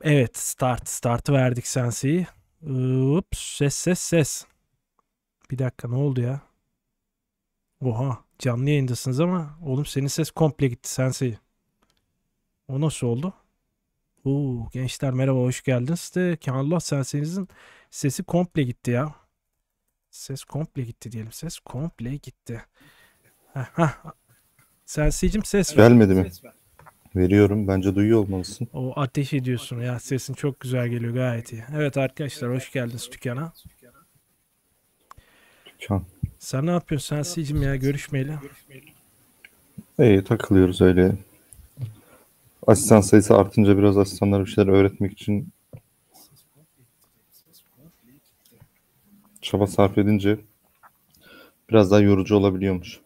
Evet start. Startı verdik Sensei'yi. Ups ses ses ses. Bir dakika ne oldu ya? Oha canlı yayındasınız ama oğlum senin ses komple gitti Sensei. O nasıl oldu? Oo, gençler merhaba hoş geldiniz. De Allah Sensei'nizin sesi komple gitti ya. Ses komple gitti diyelim. Ses komple gitti. Heh, heh. Sensei'cim ses ver. Gelmedi mi? Ses ver. Veriyorum. Bence duyuyor olmalısın. O ateş ediyorsun ya. Sesin çok güzel geliyor. Gayet iyi. Evet arkadaşlar hoş geldiniz dükkana. Dükkan. Sen ne yapıyorsun sen Sensi'cim ya görüşmeyle? İyi takılıyoruz öyle. Asistan sayısı artınca biraz asistanlara bir şeyler öğretmek için çaba sarf edince biraz daha yorucu olabiliyormuş.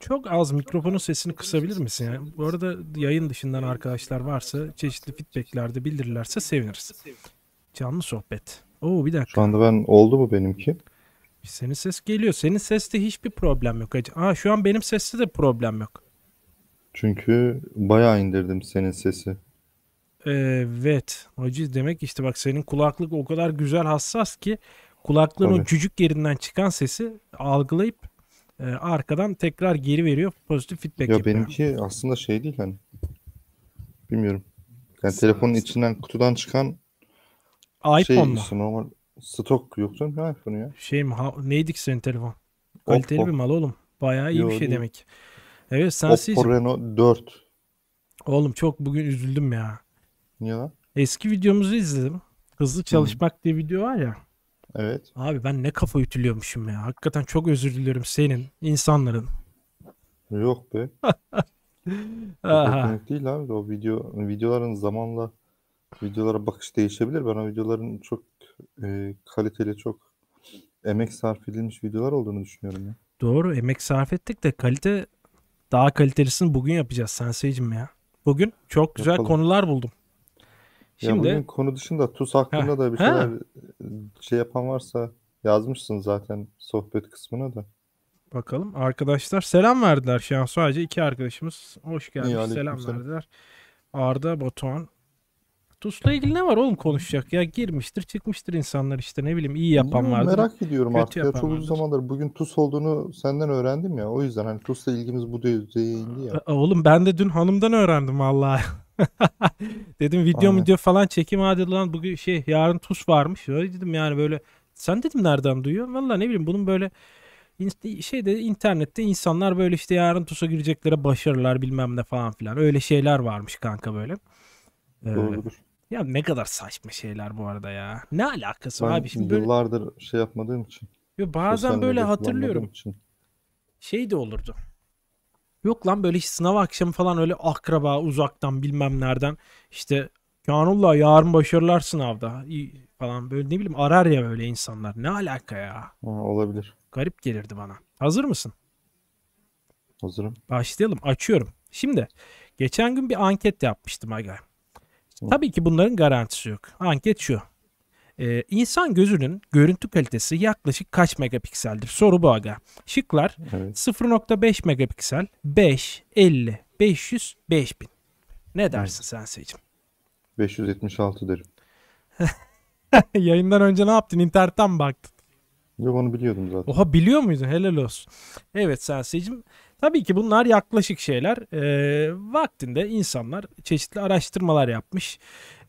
Çok az mikrofonun sesini kısabilir misin? Yani bu arada yayın dışından arkadaşlar varsa çeşitli feedbacklerde bildirirlerse seviniriz. Canlı sohbet. Oo bir dakika. Şu anda ben oldu mu benimki? Senin ses geliyor. Senin seste hiçbir problem yok. Aa şu an benim seste de problem yok. Çünkü bayağı indirdim senin sesi. Evet. Hacı demek işte bak senin kulaklık o kadar güzel hassas ki kulaklığın Tabii. o cücük yerinden çıkan sesi algılayıp e, arkadan tekrar geri veriyor. Pozitif feedback ya yapıyor. Benimki aslında şey değil hani. Bilmiyorum. Yani Sen telefonun aslında. içinden kutudan çıkan şey iPhone şey, mu? normal stok yoktu canım ne iPhone'u ya. Şey mi? Ha, neydi ki senin telefon? Kaliteli bir mal oğlum. Bayağı iyi Yo, bir şey değil. demek. Evet sensiz Oppo Reno 4. Oğlum çok bugün üzüldüm ya. Niye lan? Eski videomuzu izledim. Hızlı çalışmak Hı. diye video var ya. Evet. Abi ben ne kafa ütülüyormuşum ya. Hakikaten çok özür diliyorum senin, insanların. Yok be. Yetenek değil abi de o video videoların zamanla videolara bakış değişebilir. Ben o videoların çok e, kaliteli, çok emek sarf edilmiş videolar olduğunu düşünüyorum ya. Doğru emek sarf ettik de kalite daha kalitelisini bugün yapacağız sen Sensei'cim ya. Bugün çok güzel Yapalım. konular buldum. Şimdi ya bugün konu dışında TUS hakkında ha, da bir şeyler ha. şey yapan varsa yazmışsın zaten sohbet kısmına da. Bakalım arkadaşlar selam verdiler şu an sadece iki arkadaşımız hoş geldiniz İyi, selam selam. verdiler. Arda Batuhan TUS'la ilgili ne var oğlum konuşacak ya girmiştir çıkmıştır insanlar işte ne bileyim iyi yapan ya, vardır. Merak ediyorum artık ya çok uzun zamandır bugün TUS olduğunu senden öğrendim ya o yüzden hani TUS'la ilgimiz bu düzeye indi ya. Oğlum ben de dün hanımdan öğrendim vallahi. dedim video Aynen. video falan çekim hadi lan bugün şey yarın tuz varmış. Öyle dedim yani böyle sen dedim nereden duyuyorsun? Valla ne bileyim bunun böyle şeyde internette insanlar böyle işte yarın TUS'a gireceklere başarılar bilmem ne falan filan. Öyle şeyler varmış kanka böyle. Ee, Doğrudur. Ya ne kadar saçma şeyler bu arada ya. Ne alakası ben abi şimdi yıllardır böyle... şey yapmadığım için. Yo, bazen böyle hatırlıyorum. Için. Şey de olurdu. Yok lan böyle sınav akşamı falan öyle akraba uzaktan bilmem nereden işte Kanullah yarın başarılar sınavda falan böyle ne bileyim arar ya böyle insanlar. Ne alaka ya? Ha, olabilir. Garip gelirdi bana. Hazır mısın? Hazırım. Başlayalım. Açıyorum. Şimdi geçen gün bir anket yapmıştım aga. Tabii ki bunların garantisi yok. Anket şu. Ee, insan gözünün görüntü kalitesi yaklaşık kaç megapikseldir? Soru bu aga. Şıklar evet. 0.5 megapiksel, 5, 50, 500, 5000. Ne dersin sen seçim? 576 derim. Yayından önce ne yaptın? İnternetten baktın. Yok onu biliyordum zaten. Oha biliyor muydun? Helal olsun. Evet sen seçim. Tabii ki bunlar yaklaşık şeyler. E, vaktinde insanlar çeşitli araştırmalar yapmış.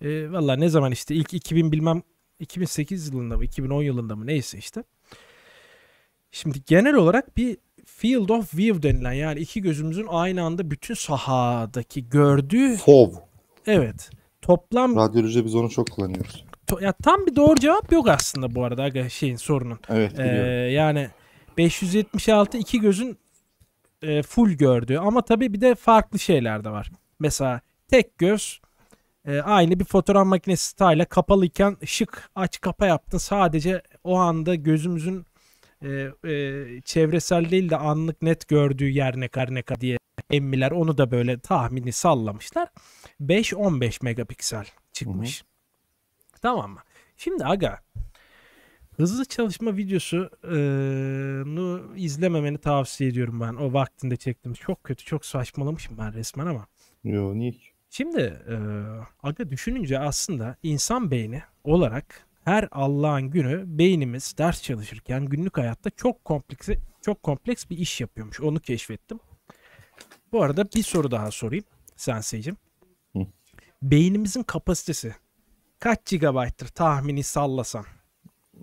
E, ee, Valla ne zaman işte ilk 2000 bilmem 2008 yılında mı 2010 yılında mı neyse işte. Şimdi genel olarak bir field of view denilen yani iki gözümüzün aynı anda bütün sahadaki gördüğü fov. Evet. Toplam radyolojide biz onu çok kullanıyoruz. To, ya tam bir doğru cevap yok aslında bu arada şeyin sorunun. Evet. Ee, yani 576 iki gözün e, full gördüğü ama tabii bir de farklı şeyler de var. Mesela tek göz e, aynı bir fotoğraf makinesi style'a kapalıyken şık aç kapa yaptın. Sadece o anda gözümüzün e, e, çevresel değil de anlık net gördüğü yer ne kadar ne kadar diye emmiler onu da böyle tahmini sallamışlar. 5-15 megapiksel çıkmış. Hı hı. Tamam mı? Şimdi aga hızlı çalışma videosunu e, izlememeni tavsiye ediyorum ben. O vaktinde çektim. Çok kötü çok saçmalamışım ben resmen ama. Yo niye ki? Şimdi e, aga düşününce aslında insan beyni olarak her Allah'ın günü beynimiz ders çalışırken günlük hayatta çok kompleks çok kompleks bir iş yapıyormuş. Onu keşfettim. Bu arada bir soru daha sorayım Sensey'cim. Beynimizin kapasitesi kaç gigabayttır tahmini sallasan?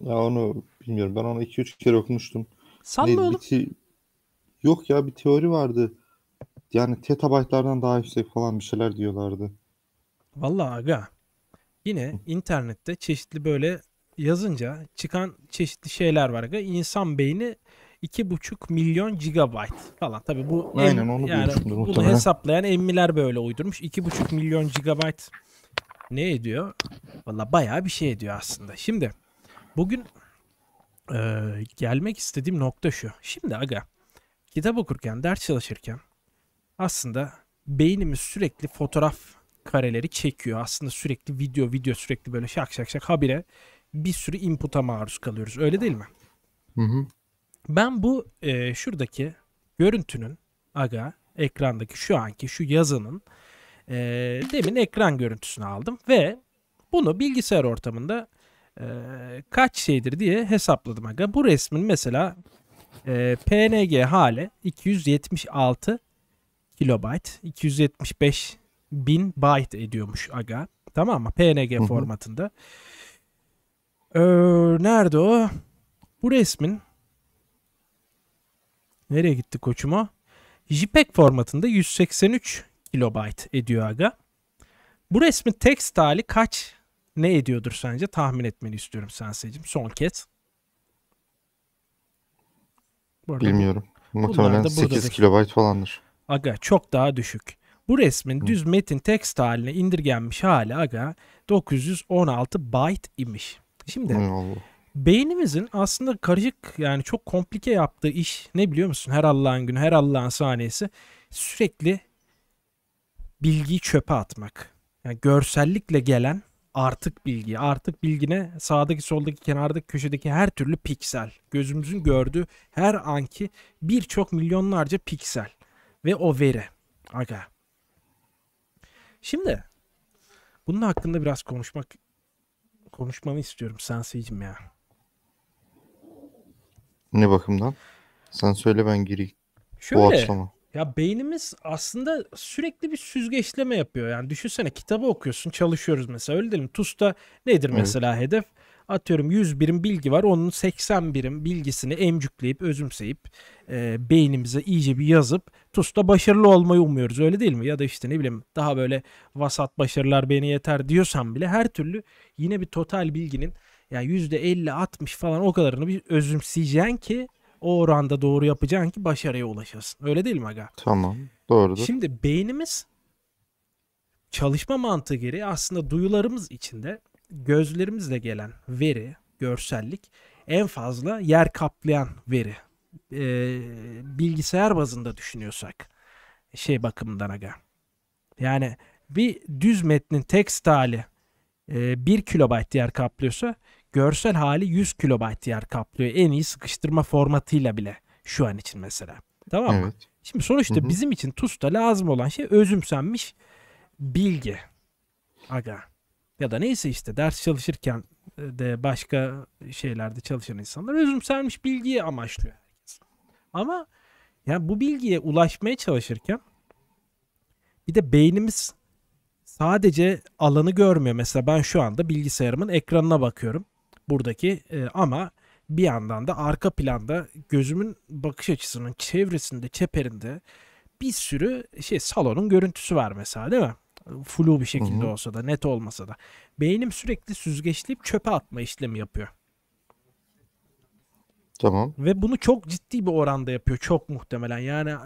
Ya onu bilmiyorum. Ben onu 2-3 kere okumuştum. Salla Neydi, oğlum. te... Yok ya bir teori vardı yani tetabaytlardan daha yüksek falan bir şeyler diyorlardı. Vallahi aga yine internette çeşitli böyle yazınca çıkan çeşitli şeyler var aga. İnsan beyni 2,5 milyon gigabyte falan. Tabi bu Aynen, em, onu yani bunu muhtemelen. hesaplayan emmiler böyle uydurmuş. 2,5 milyon gigabyte ne ediyor? Valla bayağı bir şey ediyor aslında. Şimdi bugün e, gelmek istediğim nokta şu. Şimdi aga kitap okurken, ders çalışırken aslında beynimiz sürekli fotoğraf kareleri çekiyor. Aslında sürekli video video sürekli böyle şak şak şak habire bir sürü input'a maruz kalıyoruz. Öyle değil mi? Hı hı. Ben bu e, şuradaki görüntünün aga ekrandaki şu anki şu yazının e, demin ekran görüntüsünü aldım ve bunu bilgisayar ortamında e, kaç şeydir diye hesapladım aga. Bu resmin mesela e, PNG hali 276 kilobayt 275 bin byte ediyormuş aga. Tamam mı? PNG Hı-hı. formatında. Ee, nerede o? Bu resmin nereye gitti koçum o JPEG formatında 183 kilobayt ediyor aga. Bu resmin text hali kaç ne ediyordur sence? Tahmin etmeni istiyorum Senseciğim. Son kez. Burada Bilmiyorum. Muhtemelen 8 kilobayt falandır aga çok daha düşük. Bu resmin Hı. düz metin tekst haline indirgenmiş hali aga 916 byte imiş. Şimdi beynimizin aslında karışık yani çok komplike yaptığı iş ne biliyor musun? Her Allah'ın günü, her Allah'ın saniyesi sürekli bilgiyi çöpe atmak. Yani görsellikle gelen artık bilgi. Artık bilgine sağdaki, soldaki, kenardaki, köşedeki her türlü piksel. Gözümüzün gördüğü her anki birçok milyonlarca piksel ve o veri. Aga. Şimdi bunun hakkında biraz konuşmak konuşmanı istiyorum Sensei'cim ya. Ne bakımdan? Sen söyle ben gireyim. Şöyle. Boğaçlama. Ya beynimiz aslında sürekli bir süzgeçleme yapıyor. Yani düşünsene kitabı okuyorsun çalışıyoruz mesela öyle diyelim. TUS'ta nedir mesela evet. hedef? atıyorum 100 birim bilgi var. Onun 80 birim bilgisini emcükleyip, özümseyip e, beynimize iyice bir yazıp TUS'ta başarılı olmayı umuyoruz. Öyle değil mi? Ya da işte ne bileyim daha böyle vasat başarılar beni yeter diyorsan bile her türlü yine bir total bilginin yani %50-60 falan o kadarını bir özümseyeceksin ki o oranda doğru yapacaksın ki başarıya ulaşasın. Öyle değil mi aga? Tamam. Doğrudur. Şimdi beynimiz çalışma mantığı gereği aslında duyularımız içinde gözlerimizle gelen veri, görsellik en fazla yer kaplayan veri. E, bilgisayar bazında düşünüyorsak şey bakımından aga. Yani bir düz metnin tekst hali e, 1 kilobayt yer kaplıyorsa görsel hali 100 kilobayt yer kaplıyor. En iyi sıkıştırma formatıyla bile şu an için mesela. Tamam mı? Evet. Şimdi sonuçta Hı-hı. bizim için TUS'ta lazım olan şey özümsenmiş bilgi. Aga ya da neyse işte ders çalışırken e, de başka şeylerde çalışan insanlar özümsenmiş bilgiyi amaçlıyor herkes. Ama yani bu bilgiye ulaşmaya çalışırken bir de beynimiz sadece alanı görmüyor. Mesela ben şu anda bilgisayarımın ekranına bakıyorum. Buradaki e, ama bir yandan da arka planda gözümün bakış açısının çevresinde, çeperinde bir sürü şey salonun görüntüsü var mesela değil mi? Flu bir şekilde Hı-hı. olsa da net olmasa da. Beynim sürekli süzgeçleyip çöpe atma işlemi yapıyor. Tamam. Ve bunu çok ciddi bir oranda yapıyor. Çok muhtemelen. Yani e,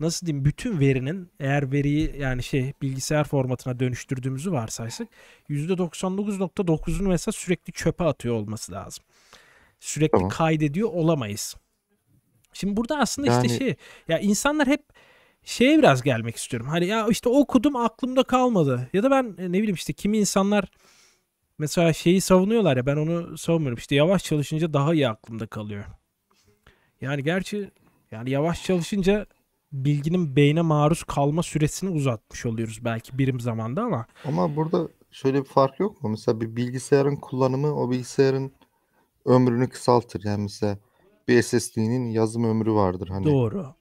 nasıl diyeyim bütün verinin eğer veriyi yani şey bilgisayar formatına dönüştürdüğümüzü varsaysak %99.9'unu mesela sürekli çöpe atıyor olması lazım. Sürekli tamam. kaydediyor olamayız. Şimdi burada aslında yani... işte şey ya insanlar hep şeye biraz gelmek istiyorum. Hani ya işte okudum aklımda kalmadı. Ya da ben e, ne bileyim işte kimi insanlar mesela şeyi savunuyorlar ya ben onu savunmuyorum. İşte yavaş çalışınca daha iyi aklımda kalıyor. Yani gerçi yani yavaş çalışınca bilginin beyne maruz kalma süresini uzatmış oluyoruz belki birim zamanda ama. Ama burada şöyle bir fark yok mu? Mesela bir bilgisayarın kullanımı o bilgisayarın ömrünü kısaltır. Yani mesela bir SSD'nin yazım ömrü vardır. Hani Doğru.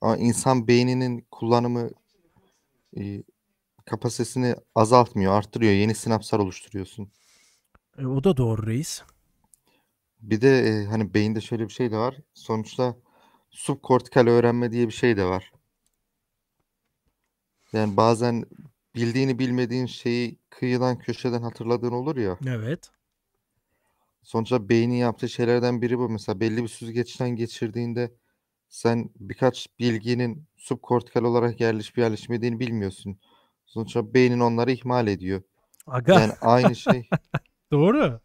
Ama insan beyninin kullanımı e, kapasitesini azaltmıyor, arttırıyor. Yeni sinapslar oluşturuyorsun. E, o da doğru reis. Bir de e, hani beyinde şöyle bir şey de var. Sonuçta subkortikal öğrenme diye bir şey de var. Yani bazen bildiğini bilmediğin şeyi kıyıdan köşeden hatırladığın olur ya. Evet. Sonuçta beynin yaptığı şeylerden biri bu. Mesela belli bir süzgeçten geçirdiğinde sen birkaç bilginin subkortikal olarak yerleşip yerleşmediğini bilmiyorsun. Sonuçta beynin onları ihmal ediyor. Aga. Yani aynı şey. Doğru.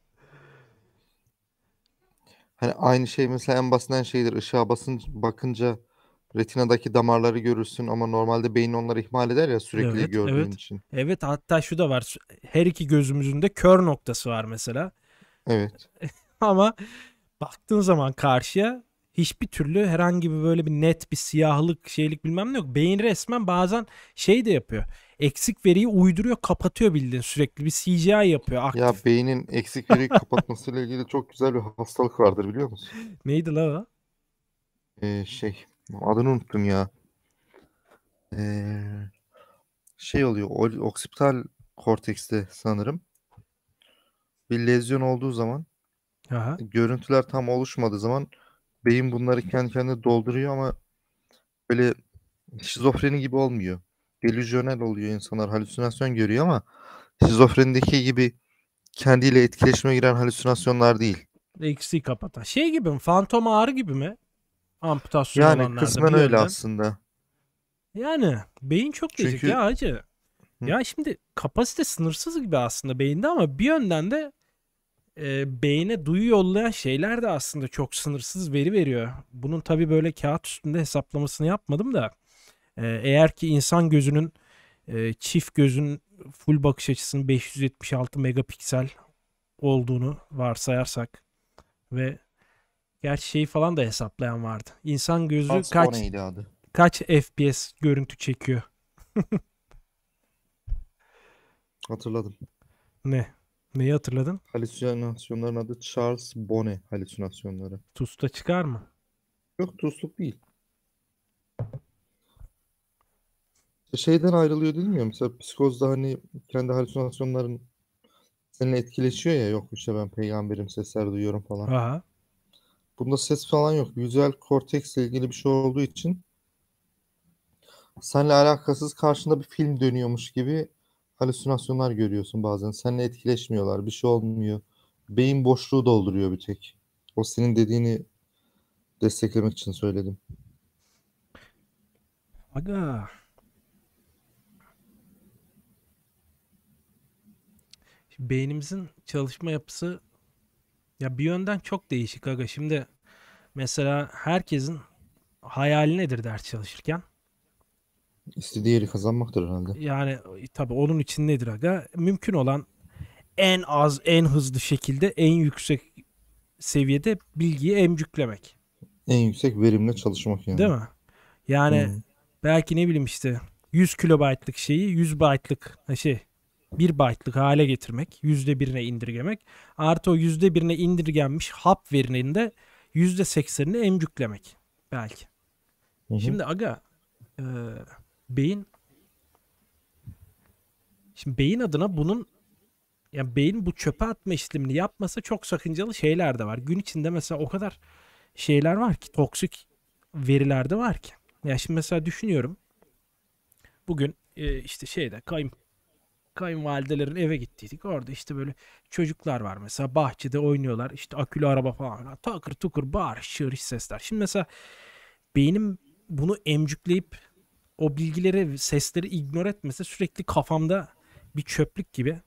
Hani aynı şey mesela en basından şeydir. Işığa basın, bakınca retinadaki damarları görürsün ama normalde beyin onları ihmal eder ya sürekli evet, gördüğün evet. için. Evet hatta şu da var. Her iki gözümüzün de kör noktası var mesela. Evet. ama baktığın zaman karşıya hiçbir türlü herhangi bir böyle bir net bir siyahlık şeylik bilmem ne yok. Beyin resmen bazen şey de yapıyor. Eksik veriyi uyduruyor kapatıyor bildiğin sürekli bir CGI yapıyor aktif. Ya beynin eksik veriyi kapatmasıyla ilgili çok güzel bir hastalık vardır biliyor musun? Neydi la o? Ee, şey adını unuttum ya. Ee, şey oluyor oksipital kortekste sanırım. Bir lezyon olduğu zaman Aha. görüntüler tam oluşmadığı zaman beyin bunları kendi kendine dolduruyor ama böyle şizofreni gibi olmuyor. Delüzyonel oluyor insanlar. Halüsinasyon görüyor ama şizofrenideki gibi kendiyle etkileşime giren halüsinasyonlar değil. Eksiği kapatan. Şey gibi mi? Fantom ağrı gibi mi? Amputasyon yani, olanlarda. Yani kısmen öyle aslında. Yani beyin çok Çünkü... değişik ya acı. Ya şimdi kapasite sınırsız gibi aslında beyinde ama bir yönden de e, beyine duyu yollayan şeyler de aslında çok sınırsız veri veriyor. Bunun tabii böyle kağıt üstünde hesaplamasını yapmadım da e, eğer ki insan gözünün e, çift gözün full bakış açısının 576 megapiksel olduğunu varsayarsak ve gerçi şeyi falan da hesaplayan vardı. İnsan gözü Pas kaç kaç FPS görüntü çekiyor? Hatırladım. Ne? Neyi hatırladın? Halüsinasyonların adı Charles Bonnet halüsinasyonları. Tusta çıkar mı? Yok tusluk değil. E, şeyden ayrılıyor değil mi? Mesela psikozda hani kendi halüsinasyonların seninle etkileşiyor ya. Yok işte ben peygamberim sesler duyuyorum falan. Aha. Bunda ses falan yok. Yüzel korteksle ilgili bir şey olduğu için seninle alakasız karşında bir film dönüyormuş gibi halüsinasyonlar görüyorsun bazen. Seninle etkileşmiyorlar. Bir şey olmuyor. Beyin boşluğu dolduruyor bir tek. O senin dediğini desteklemek için söyledim. Aga. Şimdi beynimizin çalışma yapısı ya bir yönden çok değişik aga. Şimdi mesela herkesin hayali nedir ders çalışırken? İstediği yeri kazanmaktır herhalde. Yani e, tabii onun için nedir aga? Mümkün olan en az, en hızlı şekilde, en yüksek seviyede bilgiyi emcüklemek. En yüksek verimle çalışmak yani. Değil mi? Yani hmm. belki ne bileyim işte 100 kilobaytlık şeyi 100 baytlık şey 1 baytlık hale getirmek, yüzde birine indirgemek. Artı o yüzde birine indirgenmiş hap verinin de seksenini emcüklemek belki. Hı hı. Şimdi aga e, beyin şimdi beyin adına bunun yani beyin bu çöpe atma işlemini yapmasa çok sakıncalı şeyler de var. Gün içinde mesela o kadar şeyler var ki toksik veriler de var ki. Ya şimdi mesela düşünüyorum. Bugün e, işte şeyde kayın kayınvalidelerin eve gittiydik. Orada işte böyle çocuklar var mesela bahçede oynuyorlar. İşte akülü araba falan. Takır tukur bağır şığır sesler. Şimdi mesela beynim bunu emcükleyip o bilgileri, sesleri ignore etmesi sürekli kafamda bir çöplük gibi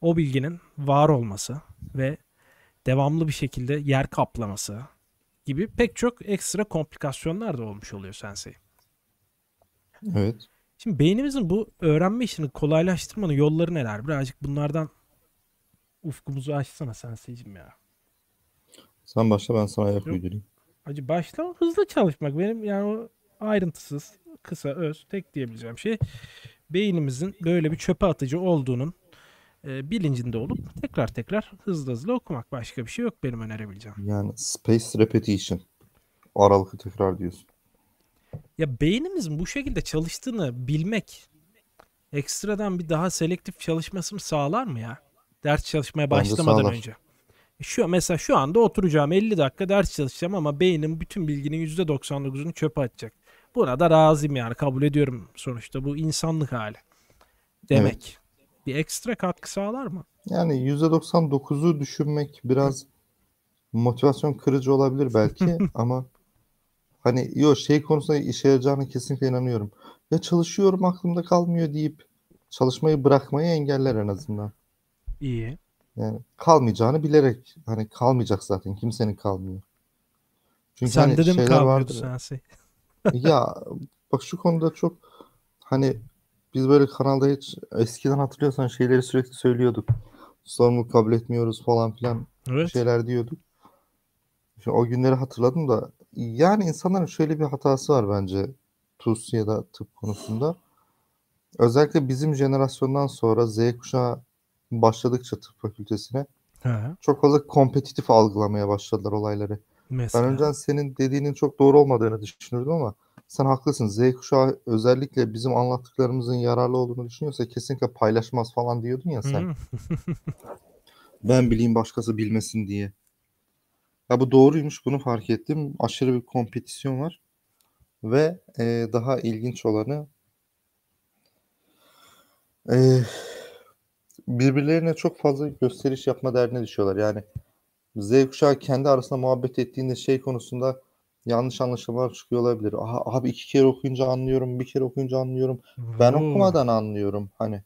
o bilginin var olması ve devamlı bir şekilde yer kaplaması gibi pek çok ekstra komplikasyonlar da olmuş oluyor Sensei. Evet. Şimdi beynimizin bu öğrenme işini kolaylaştırmanın yolları neler? Birazcık bunlardan ufkumuzu açsana Sensei'cim ya. Sen başla ben sana ayak uydurayım. Hacı başla hızlı çalışmak. Benim yani o ayrıntısız, kısa, öz, tek diyebileceğim şey beynimizin böyle bir çöpe atıcı olduğunun e, bilincinde olup tekrar tekrar hızlı hızlı okumak. Başka bir şey yok benim önerebileceğim. Yani space repetition. Aralıklı tekrar diyorsun. Ya beynimizin bu şekilde çalıştığını bilmek ekstradan bir daha selektif çalışmasını sağlar mı ya? Ders çalışmaya başlamadan önce. E, şu mesela şu anda oturacağım 50 dakika ders çalışacağım ama beynim bütün bilginin %99'unu çöpe atacak. Buna da razıyım yani kabul ediyorum sonuçta bu insanlık hali demek. Evet. Bir ekstra katkı sağlar mı? Yani %99'u düşünmek biraz motivasyon kırıcı olabilir belki ama hani yok şey konusunda işe yarayacağına kesinlikle inanıyorum. Ya çalışıyorum aklımda kalmıyor deyip çalışmayı bırakmayı engeller en azından. İyi. Yani kalmayacağını bilerek hani kalmayacak zaten kimsenin kalmıyor. Çünkü hani Sende hani de kalmıyordu vardır. Sensi? ya bak şu konuda çok hani biz böyle kanalda hiç eskiden hatırlıyorsan şeyleri sürekli söylüyorduk. Sorumluluk kabul etmiyoruz falan filan evet. şeyler diyorduk. Şimdi o günleri hatırladım da yani insanların şöyle bir hatası var bence TUS ya da tıp konusunda. Özellikle bizim jenerasyondan sonra Z kuşağı başladıkça tıp fakültesine He. çok fazla kompetitif algılamaya başladılar olayları. Mesela. Ben önceden senin dediğinin çok doğru olmadığını düşünürdüm ama sen haklısın. Z kuşağı özellikle bizim anlattıklarımızın yararlı olduğunu düşünüyorsa kesinlikle paylaşmaz falan diyordun ya sen. ben bileyim başkası bilmesin diye. Ya bu doğruymuş bunu fark ettim. Aşırı bir kompetisyon var. Ve e, daha ilginç olanı e, birbirlerine çok fazla gösteriş yapma derdine düşüyorlar. Yani Z kuşağı kendi arasında muhabbet ettiğinde şey konusunda yanlış anlaşılmalar çıkıyor olabilir. Aha, abi iki kere okuyunca anlıyorum, bir kere okuyunca anlıyorum. Ben Oo. okumadan anlıyorum hani.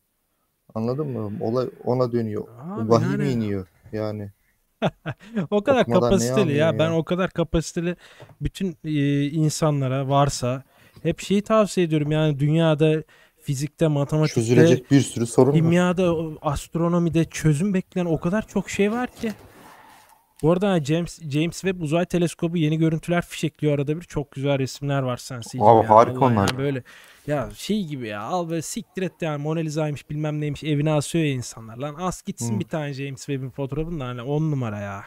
Anladın mı? Olay ona dönüyor. Abi, Vahim yani... iniyor yani. o kadar okumadan kapasiteli ya. ya. Ben o kadar kapasiteli bütün e, insanlara varsa hep şeyi tavsiye ediyorum. Yani dünyada fizikte, matematikte, çözülecek bir sürü sorun kimyada, astronomide çözüm bekleyen o kadar çok şey var ki. Bu arada James James Webb Uzay Teleskobu yeni görüntüler fişekliyor arada bir. Çok güzel resimler var sensiz. Abi ya. harika Vallahi onlar. Yani böyle ya şey gibi ya al ve siktir et yani Mona Lisa'ymış bilmem neymiş evine asıyor ya insanlar. Lan az gitsin hmm. bir tane James Webb'in fotoğrafını da hani on numara ya.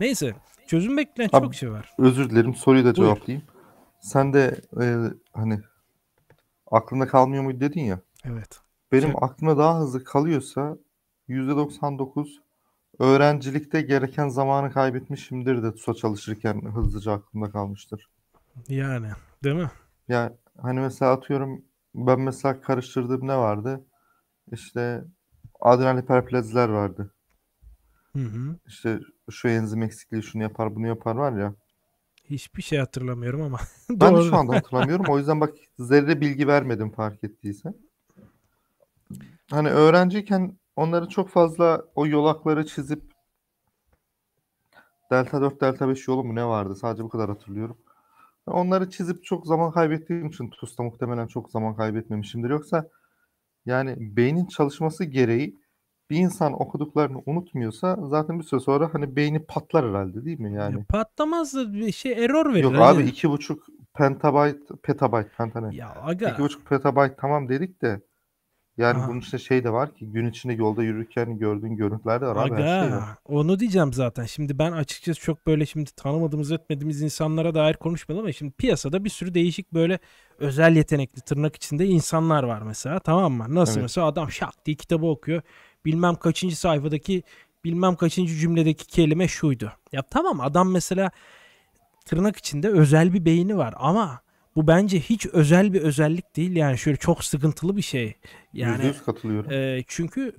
Neyse çözüm bekleyen Abi, çok şey var. Özür dilerim soruyu da cevaplayayım. Buyur. Sen de e, hani aklında kalmıyor mu dedin ya. Evet. Benim Sen... aklımda daha hızlı kalıyorsa %99 öğrencilikte gereken zamanı kaybetmişimdir de TUS'a çalışırken hızlıca aklımda kalmıştır. Yani değil mi? Yani hani mesela atıyorum ben mesela karıştırdığım ne vardı? İşte adrenal hiperplaziler vardı. Hı hı. İşte şu enzim eksikliği şunu yapar bunu yapar var ya. Hiçbir şey hatırlamıyorum ama. ben de şu anda hatırlamıyorum. O yüzden bak zerre bilgi vermedim fark ettiysen. Hani öğrenciyken onları çok fazla o yolakları çizip Delta 4, Delta 5 yolu mu ne vardı? Sadece bu kadar hatırlıyorum. Onları çizip çok zaman kaybettiğim için TUS'ta muhtemelen çok zaman kaybetmemişimdir. Yoksa yani beynin çalışması gereği bir insan okuduklarını unutmuyorsa zaten bir süre sonra hani beyni patlar herhalde değil mi yani? Ya patlamaz bir şey error verir. Yok hani abi iki buçuk pentabyte petabyte penta Ya aga. İki buçuk petabyte tamam dedik de yani Aha. bunun içinde şey de var ki gün içinde yolda yürürken gördüğün görüntüler de var Aga, her şey onu diyeceğim zaten. Şimdi ben açıkçası çok böyle şimdi tanımadığımız etmediğimiz insanlara dair konuşmadım ama şimdi piyasada bir sürü değişik böyle özel yetenekli tırnak içinde insanlar var mesela tamam mı? Nasıl evet. mesela adam şak diye kitabı okuyor. Bilmem kaçıncı sayfadaki bilmem kaçıncı cümledeki kelime şuydu. Ya tamam adam mesela tırnak içinde özel bir beyni var ama bu bence hiç özel bir özellik değil yani şöyle çok sıkıntılı bir şey. Yani %100 katılıyorum. E, çünkü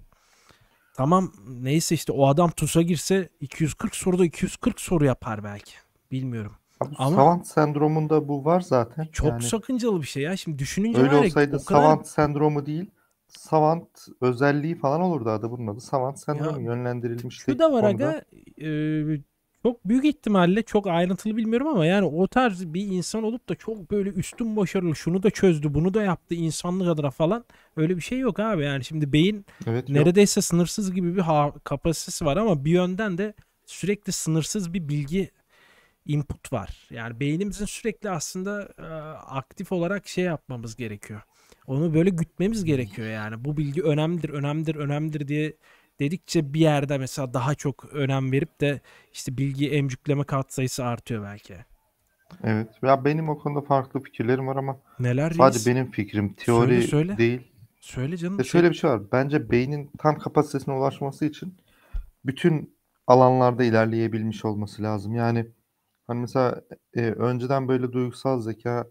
tamam neyse işte o adam TUS'a girse 240 soruda 240 soru yapar belki. Bilmiyorum. Abi, Ama savant sendromunda bu var zaten. Çok yani, sakıncalı bir şey ya. Şimdi düşününce öyle olarak, olsaydı kadar... savant sendromu değil savant özelliği falan olurdu adı bunun adı. Savant sendromu ya, yönlendirilmiş. Şu da var aga e, çok büyük ihtimalle çok ayrıntılı bilmiyorum ama yani o tarz bir insan olup da çok böyle üstün başarılı şunu da çözdü bunu da yaptı insanlık adına falan öyle bir şey yok abi yani şimdi beyin evet, neredeyse yok. sınırsız gibi bir ha- kapasitesi var ama bir yönden de sürekli sınırsız bir bilgi input var. Yani beynimizin sürekli aslında e, aktif olarak şey yapmamız gerekiyor. Onu böyle gütmemiz gerekiyor yani. Bu bilgi önemlidir, önemlidir, önemlidir diye dedikçe bir yerde mesela daha çok önem verip de işte bilgi emcükleme katsayısı artıyor belki. Evet. Ya benim o konuda farklı fikirlerim var ama Neler sadece reis? benim fikrim teori söyle, söyle. değil. Söyle canım. Ya şey şöyle bir şey var. Bence beynin tam kapasitesine ulaşması için bütün alanlarda ilerleyebilmiş olması lazım. Yani hani mesela e, önceden böyle duygusal zeka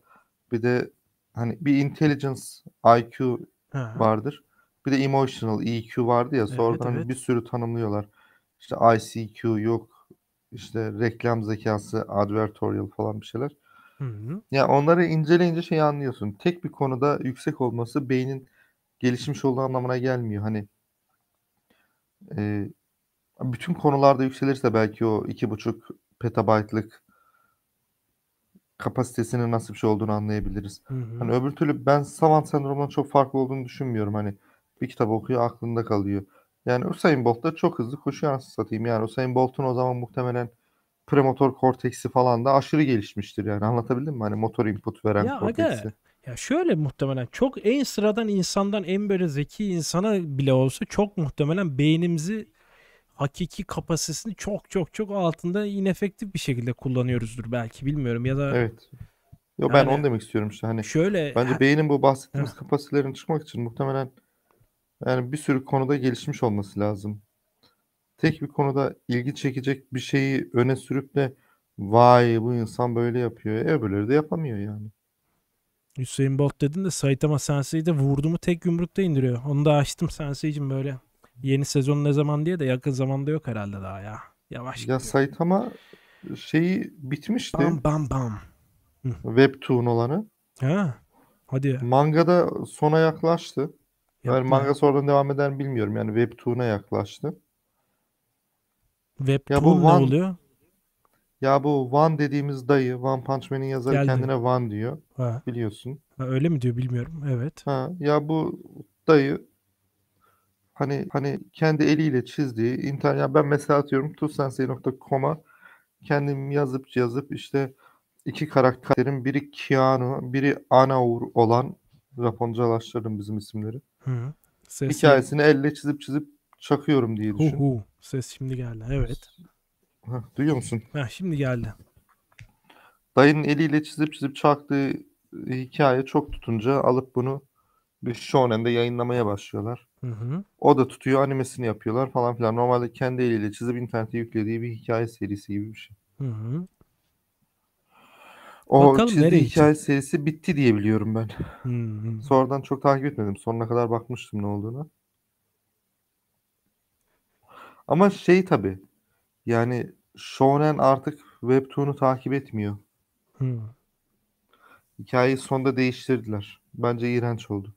bir de hani bir intelligence IQ ha. vardır. Bir de emotional EQ vardı ya. Sonra evet, hani evet. bir sürü tanımlıyorlar. İşte ICQ yok. işte reklam zekası, advertorial falan bir şeyler. Hı hı. Ya onları inceleyince şey anlıyorsun. Tek bir konuda yüksek olması beynin gelişmiş olduğu anlamına gelmiyor. Hani e, bütün konularda yükselirse belki o iki buçuk petabaytlık kapasitesinin nasıl bir şey olduğunu anlayabiliriz. Hı hı. Hani öbür türlü ben savant sendromundan çok farklı olduğunu düşünmüyorum. Hani bir kitap okuyor aklında kalıyor. Yani Usain Bolt da çok hızlı koşuyor anasını satayım. Yani Usain Bolt'un o zaman muhtemelen premotor korteksi falan da aşırı gelişmiştir yani. Anlatabildim mi? Hani motor input veren ya korteksi. Aga, ya şöyle muhtemelen çok en sıradan insandan en böyle zeki insana bile olsa çok muhtemelen beynimizi hakiki kapasitesini çok çok çok altında inefektif bir şekilde kullanıyoruzdur belki bilmiyorum ya da Evet. Yo yani, ben onu demek istiyorum işte hani. Şöyle bence beynin bu bahsettiğimiz kapasitelerini çıkmak için muhtemelen yani bir sürü konuda gelişmiş olması lazım. Tek bir konuda ilgi çekecek bir şeyi öne sürüp de vay bu insan böyle yapıyor. E öbürleri de yapamıyor yani. Hüseyin Bolt dedin de Saitama Sensei'yi de vurdu mu tek yumrukta indiriyor. Onu da açtım Sensei'cim böyle. Yeni sezon ne zaman diye de yakın zamanda yok herhalde daha ya. Yavaş. Ya gidiyor. Saitama şeyi bitmişti. Bam bam bam. Webtoon olanı. Ha. Hadi ya. Mangada sona yaklaştı. Yani manga sonradan devam eder mi bilmiyorum. Yani Webtoon'a yaklaştı. Webtoon ya bu One, ne oluyor? Ya bu Van dediğimiz dayı, Van Punch Man'in yazarı Geldi. kendine Van diyor. Ha. Biliyorsun. Ha, öyle mi diyor bilmiyorum. Evet. Ha, ya bu dayı hani hani kendi eliyle çizdiği internet yani ben mesela atıyorum tutsensei.com'a kendim yazıp yazıp işte iki karakterin biri Keanu, biri Anaur olan Japoncalaştırdım bizim isimleri. Hı. Ses Hikayesini elle çizip çizip çakıyorum diye düşün. Hu hu. Ses şimdi geldi. Evet. Heh, duyuyor musun? Heh, şimdi geldi. Dayının eliyle çizip çizip çaktığı e, hikaye çok tutunca alıp bunu bir shonen'de yayınlamaya başlıyorlar. Hı hı. O da tutuyor animesini yapıyorlar falan filan. Normalde kendi eliyle çizip internete yüklediği bir hikaye serisi gibi bir şey. Hı hı. O Bakalım çizgi nereye hikaye gidecek? serisi bitti diye biliyorum ben. Hmm. Sonradan çok takip etmedim. Sonuna kadar bakmıştım ne olduğunu. Ama şey tabi Yani Shonen artık Webtoon'u takip etmiyor. Hmm. Hikayeyi sonda değiştirdiler. Bence iğrenç oldu.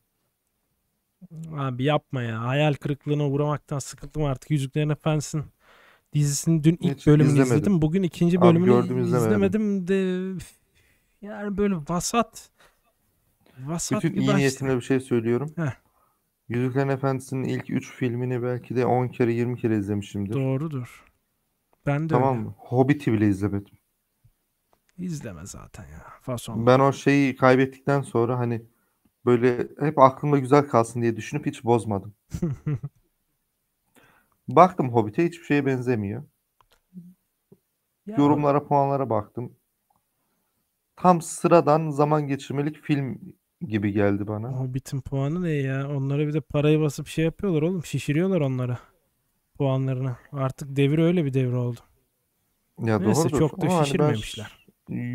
Abi yapma ya. Hayal kırıklığına uğramaktan sıkıldım artık. Yüzüklerin Efendisi'nin Dizisini dün ilk Hiç bölümünü izlemedim. izledim. Bugün ikinci bölümünü Abi gördüm, izlemedim. izlemedim de yani böyle vasat vasat Bütün iyi niyetimle bir şey söylüyorum. Heh. Yüzüklerin Efendisi'nin ilk 3 filmini belki de 10 kere 20 kere izlemişimdir. Doğrudur. Ben de Tamam mı? Hobbit'i bile izlemedim. İzleme zaten ya. Fason. Ben o şeyi kaybettikten sonra hani böyle hep aklımda güzel kalsın diye düşünüp hiç bozmadım. Baktım Hobbit'e hiçbir şeye benzemiyor. Ya. Yorumlara, puanlara baktım. Tam sıradan zaman geçirmelik film gibi geldi bana. Ama bitim puanı ne ya? Onlara bir de parayı basıp şey yapıyorlar oğlum. Şişiriyorlar onları. Puanlarını. Artık devir öyle bir devir oldu. Ya Neyse doğrudur. çok da Ama hani şişirmemişler.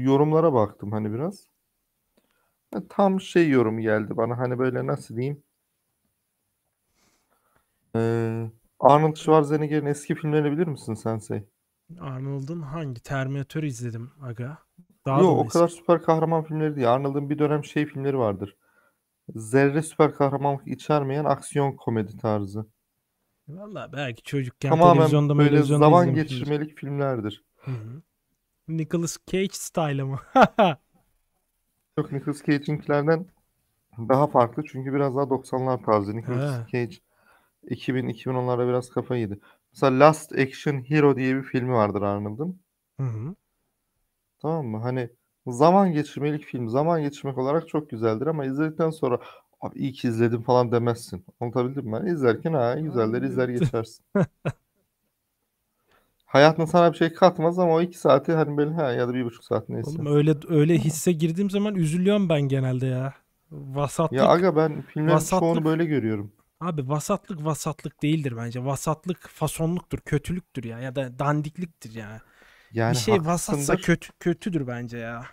yorumlara baktım hani biraz. E, tam şey yorum geldi bana hani böyle nasıl diyeyim. Ee, Arnold Schwarzenegger'in eski filmlerini bilir misin Sensei? Arnold'un hangi Terminator izledim aga. Daha Yok o kadar süper kahraman filmleri değil. Arnold'un bir dönem şey filmleri vardır. Zerre süper kahramanlık içermeyen aksiyon komedi tarzı. Valla belki çocukken Tamamen televizyonda böyle zaman geçirmelik filmlerdir. Hı hı. Nicolas Cage style mı? Yok Nicolas Cage'inkilerden daha farklı çünkü biraz daha 90'lar tarzı. Nicolas ha. Cage 2000-2010'lara biraz kafa yedi. Mesela Last Action Hero diye bir filmi vardır Arnold'un. Hı hı. Tamam mı? Hani zaman geçirmelik film. Zaman geçirmek olarak çok güzeldir ama izledikten sonra abi iyi ki izledim falan demezsin. Anlatabildim mi? Yani izlerken ha güzelleri izler geçersin. Hayatına sana bir şey katmaz ama o iki saati hani böyle ha ya da bir buçuk saat neyse. Oğlum öyle öyle hisse girdiğim zaman üzülüyorum ben genelde ya. Vasatlık. Ya aga ben filmlerin vasatlık, çoğunu böyle görüyorum. Abi vasatlık vasatlık değildir bence. Vasatlık fasonluktur, kötülüktür ya ya da dandikliktir ya. Yani bir şey vasatsa kötü, kötüdür bence ya.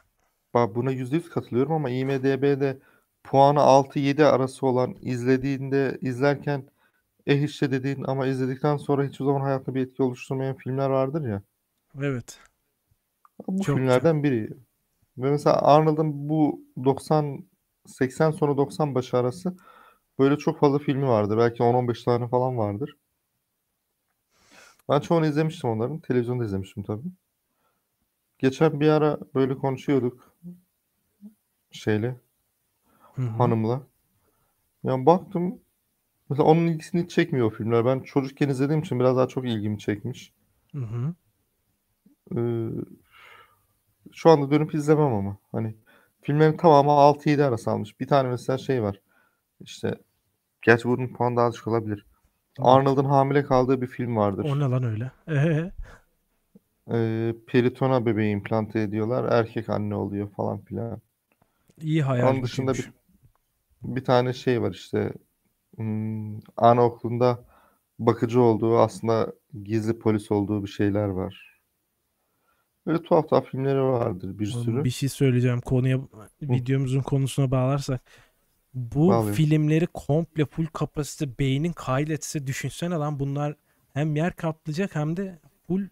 Bak buna %100 katılıyorum ama IMDB'de puanı 6-7 arası olan izlediğinde izlerken eh işte dediğin ama izledikten sonra hiç hiçbir zaman hayatta bir etki oluşturmayan filmler vardır ya. Evet. Bu çok filmlerden çok. biri. Ve mesela Arnold'un bu 90 80 sonra 90 başı arası böyle çok fazla filmi vardı. Belki 10-15 tane falan vardır. Ben çoğunu izlemiştim onların. Televizyonda izlemiştim tabii. Geçen bir ara böyle konuşuyorduk şeyle Hı hı. hanımla. Yani baktım mesela onun ilgisini hiç çekmiyor o filmler. Ben çocukken izlediğim için biraz daha çok ilgimi çekmiş. Ee, şu anda dönüp izlemem ama. Hani filmlerin tamamı 6-7 arası almış. Bir tane mesela şey var. İşte gerçi bunun puanı daha düşük olabilir. Arnold'un hamile kaldığı bir film vardır. O ne lan öyle? Ee? e, peritona bebeği implante ediyorlar. Erkek anne oluyor falan filan. İyi hayal Onun dışında bir, bir tane şey var işte hmm, ana okulunda bakıcı olduğu aslında gizli polis olduğu bir şeyler var. Böyle tuhaf tuhaf filmleri vardır bir Oğlum, sürü. Bir şey söyleyeceğim konuya videomuzun konusuna bağlarsak. Bu Bağlayayım. filmleri komple full kapasite beynin kaydetse düşünsene lan bunlar hem yer kaplayacak hem de full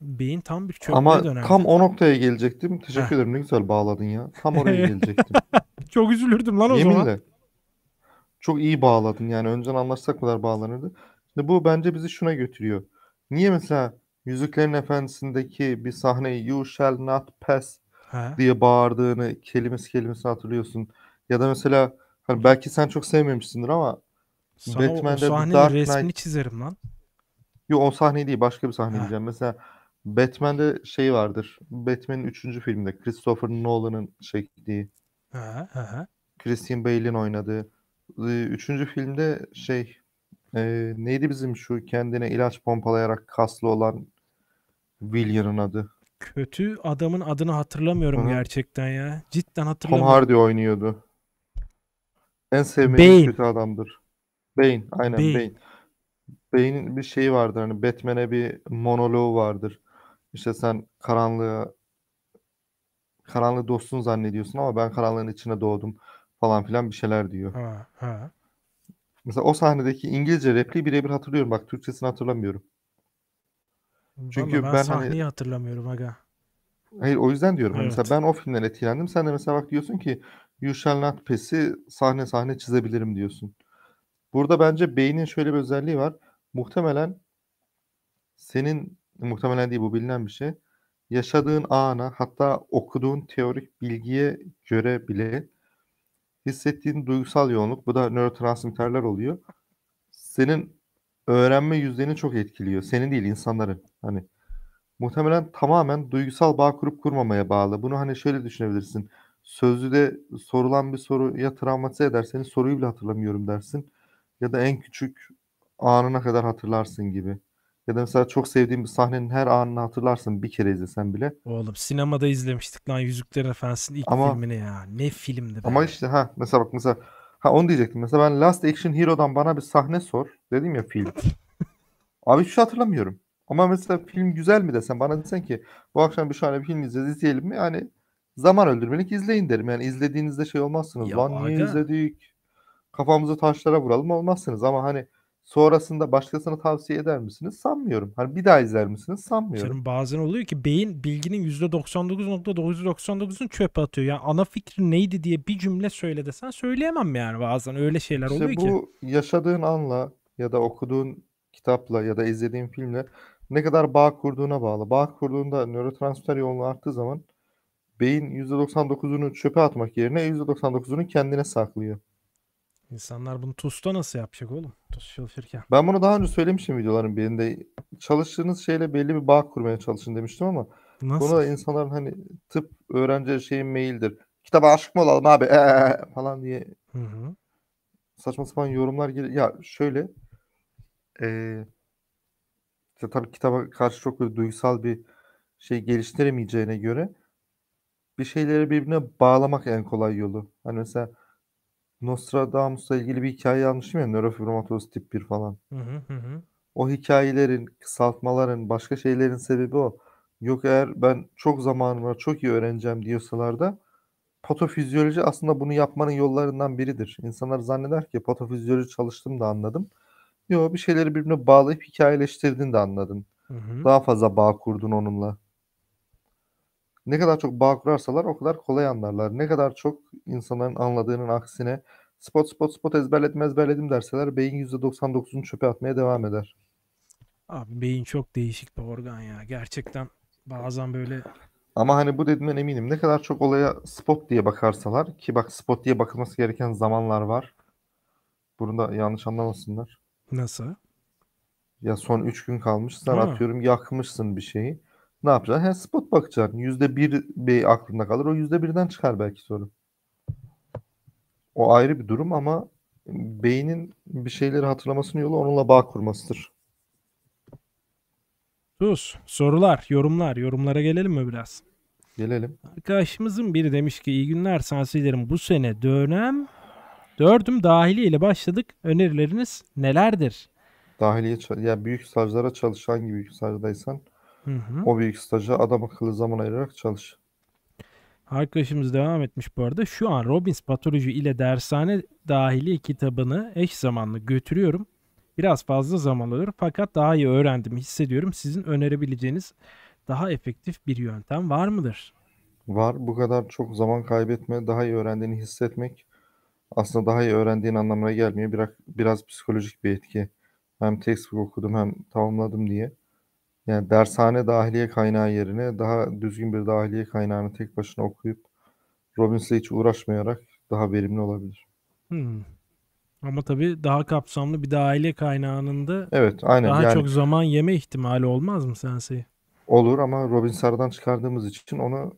beyin tam bir çökme Ama dönemi. tam o noktaya gelecektim. Teşekkür ederim ne güzel bağladın ya. Tam oraya gelecektim. Çok üzülürdüm lan o Yeminle. zaman. Çok iyi bağladın yani önceden anlaşsak kadar bağlanırdı. Şimdi bu bence bizi şuna götürüyor. Niye mesela Yüzüklerin Efendisi'ndeki bir sahneyi You shall not pass ha. diye bağırdığını kelimesi kelimesi hatırlıyorsun. Ya da mesela hani belki sen çok sevmemişsindir ama Sana Batman'de o, o Dark Knight... resmini çizerim lan. Yok o sahne değil başka bir sahne ha. diyeceğim. Mesela Batman'de şey vardır. Batman'in üçüncü filminde Christopher Nolan'ın çektiği. Aha, aha. Christian Bale'in oynadığı. Ee, üçüncü filmde şey e, neydi bizim şu kendine ilaç pompalayarak kaslı olan William'ın adı? Kötü adamın adını hatırlamıyorum Hı-hı. gerçekten ya. Cidden hatırlamıyorum. Tom Hardy oynuyordu. En sevmediğim Bane. kötü adamdır. Bane. Aynen Bane. Bane. Bane'in bir şeyi vardır hani Batman'e bir monoloğu vardır. İşte sen karanlığı karanlığı dostun zannediyorsun ama ben karanlığın içine doğdum falan filan bir şeyler diyor. Ha, ha. Mesela o sahnedeki İngilizce repliği birebir hatırlıyorum. Bak Türkçesini hatırlamıyorum. Çünkü Vallahi ben, ben hani sahneyi hani... hatırlamıyorum aga. Hayır o yüzden diyorum. Hani evet. Mesela ben o filmden etkilendim. Sen de mesela bak diyorsun ki You Shall Not Pass'i sahne sahne çizebilirim diyorsun. Burada bence beynin şöyle bir özelliği var. Muhtemelen senin muhtemelen değil bu bilinen bir şey. Yaşadığın ana hatta okuduğun teorik bilgiye göre bile hissettiğin duygusal yoğunluk bu da nörotransmitterler oluyor. Senin öğrenme yüzdeni çok etkiliyor. Senin değil insanları. Hani muhtemelen tamamen duygusal bağ kurup kurmamaya bağlı. Bunu hani şöyle düşünebilirsin. Sözlüde sorulan bir soru ya travmatize eder, seni soruyu bile hatırlamıyorum dersin. Ya da en küçük anına kadar hatırlarsın gibi. Ya da mesela çok sevdiğim bir sahnenin her anını hatırlarsın bir kere izlesen bile. Oğlum sinemada izlemiştik lan Yüzüklerin Efendisi'nin ilk ama, filmini ya. Ne filmdi be. Ama işte ha mesela bak mesela ha onu diyecektim. Mesela ben Last Action Hero'dan bana bir sahne sor. Dedim ya film. Abi hiç şey hatırlamıyorum. Ama mesela film güzel mi desen bana desen ki bu akşam bir şahane bir film izleyeceğiz izleyelim mi? Yani zaman öldürmelik izleyin derim. Yani izlediğinizde şey olmazsınız. Ya Lan aga. niye izledik? Kafamızı taşlara vuralım olmazsınız ama hani sonrasında başkasına tavsiye eder misiniz? Sanmıyorum. Hani bir daha izler misiniz? Sanmıyorum. Canım bazen oluyor ki beyin bilginin %99.999'unu çöpe atıyor. Yani ana fikri neydi diye bir cümle söyle desen söyleyemem yani bazen öyle şeyler işte oluyor bu ki. bu yaşadığın anla ya da okuduğun kitapla ya da izlediğin filmle ne kadar bağ kurduğuna bağlı. Bağ kurduğunda nörotransmitter yoğunluğu arttığı zaman beyin %99'unu çöpe atmak yerine %99'unu kendine saklıyor. İnsanlar bunu TUS'ta nasıl yapacak oğlum? TUS çalışırken. Ben bunu daha önce söylemişim videoların birinde. Çalıştığınız şeyle belli bir bağ kurmaya çalışın demiştim ama Nasıl? Bunu da insanların hani tıp öğrenci şeyin meyildir. Kitaba aşık mı olalım abi ee, falan diye hı hı. saçma sapan yorumlar geliyor. Ya şöyle ee, işte tabii kitaba karşı çok böyle duygusal bir şey geliştiremeyeceğine göre bir şeyleri birbirine bağlamak en kolay yolu. Hani mesela Nostradamus'la ilgili bir hikaye almıştım ya nörofibromatozis tip 1 falan. Hı hı hı. O hikayelerin, kısaltmaların, başka şeylerin sebebi o. Yok eğer ben çok zamanım var, çok iyi öğreneceğim diyorsalar da patofizyoloji aslında bunu yapmanın yollarından biridir. İnsanlar zanneder ki patofizyoloji çalıştım da anladım. Yok bir şeyleri birbirine bağlayıp hikayeleştirdin de anladın. Hı hı. Daha fazla bağ kurdun onunla ne kadar çok bağ kurarsalar o kadar kolay anlarlar. Ne kadar çok insanların anladığının aksine spot spot spot ezberledim ezberledim derseler beyin %99'unu çöpe atmaya devam eder. Abi beyin çok değişik bir organ ya. Gerçekten bazen böyle ama hani bu dediğimden eminim. Ne kadar çok olaya spot diye bakarsalar ki bak spot diye bakılması gereken zamanlar var. Bunu da yanlış anlamasınlar. Nasıl? Ya son 3 gün kalmış. Sen ha. atıyorum yakmışsın bir şeyi. Ne yapacaksın? He, spot bakacaksın. Yüzde bir, bir aklında kalır. O yüzde birden çıkar belki soru. O ayrı bir durum ama beynin bir şeyleri hatırlamasının yolu onunla bağ kurmasıdır. Sus. Sorular, yorumlar. Yorumlara gelelim mi biraz? Gelelim. Arkadaşımızın biri demiş ki iyi günler sansilerim bu sene dönem dördüm dahiliyle başladık. Önerileriniz nelerdir? Dahiliye ya büyük savcılara çalışan gibi büyük savcıdaysan Hı hı. O büyük staja adam akıllı zaman ayırarak çalış. Arkadaşımız devam etmiş bu arada. Şu an Robbins Patoloji ile Dershane Dahili kitabını eş zamanlı götürüyorum. Biraz fazla zaman alıyor fakat daha iyi öğrendim hissediyorum. Sizin önerebileceğiniz daha efektif bir yöntem var mıdır? Var. Bu kadar çok zaman kaybetme, daha iyi öğrendiğini hissetmek aslında daha iyi öğrendiğin anlamına gelmiyor. Biraz, biraz psikolojik bir etki. Hem textbook okudum hem tamamladım diye. Yani dershane dahiliye kaynağı yerine daha düzgün bir dahiliye kaynağını tek başına okuyup Robbins'le hiç uğraşmayarak daha verimli olabilir. Hmm. Ama tabii daha kapsamlı bir dahiliye kaynağının da evet, aynen. daha yani, çok zaman yeme ihtimali olmaz mı Sensei? Olur ama Robbins'lardan çıkardığımız için onu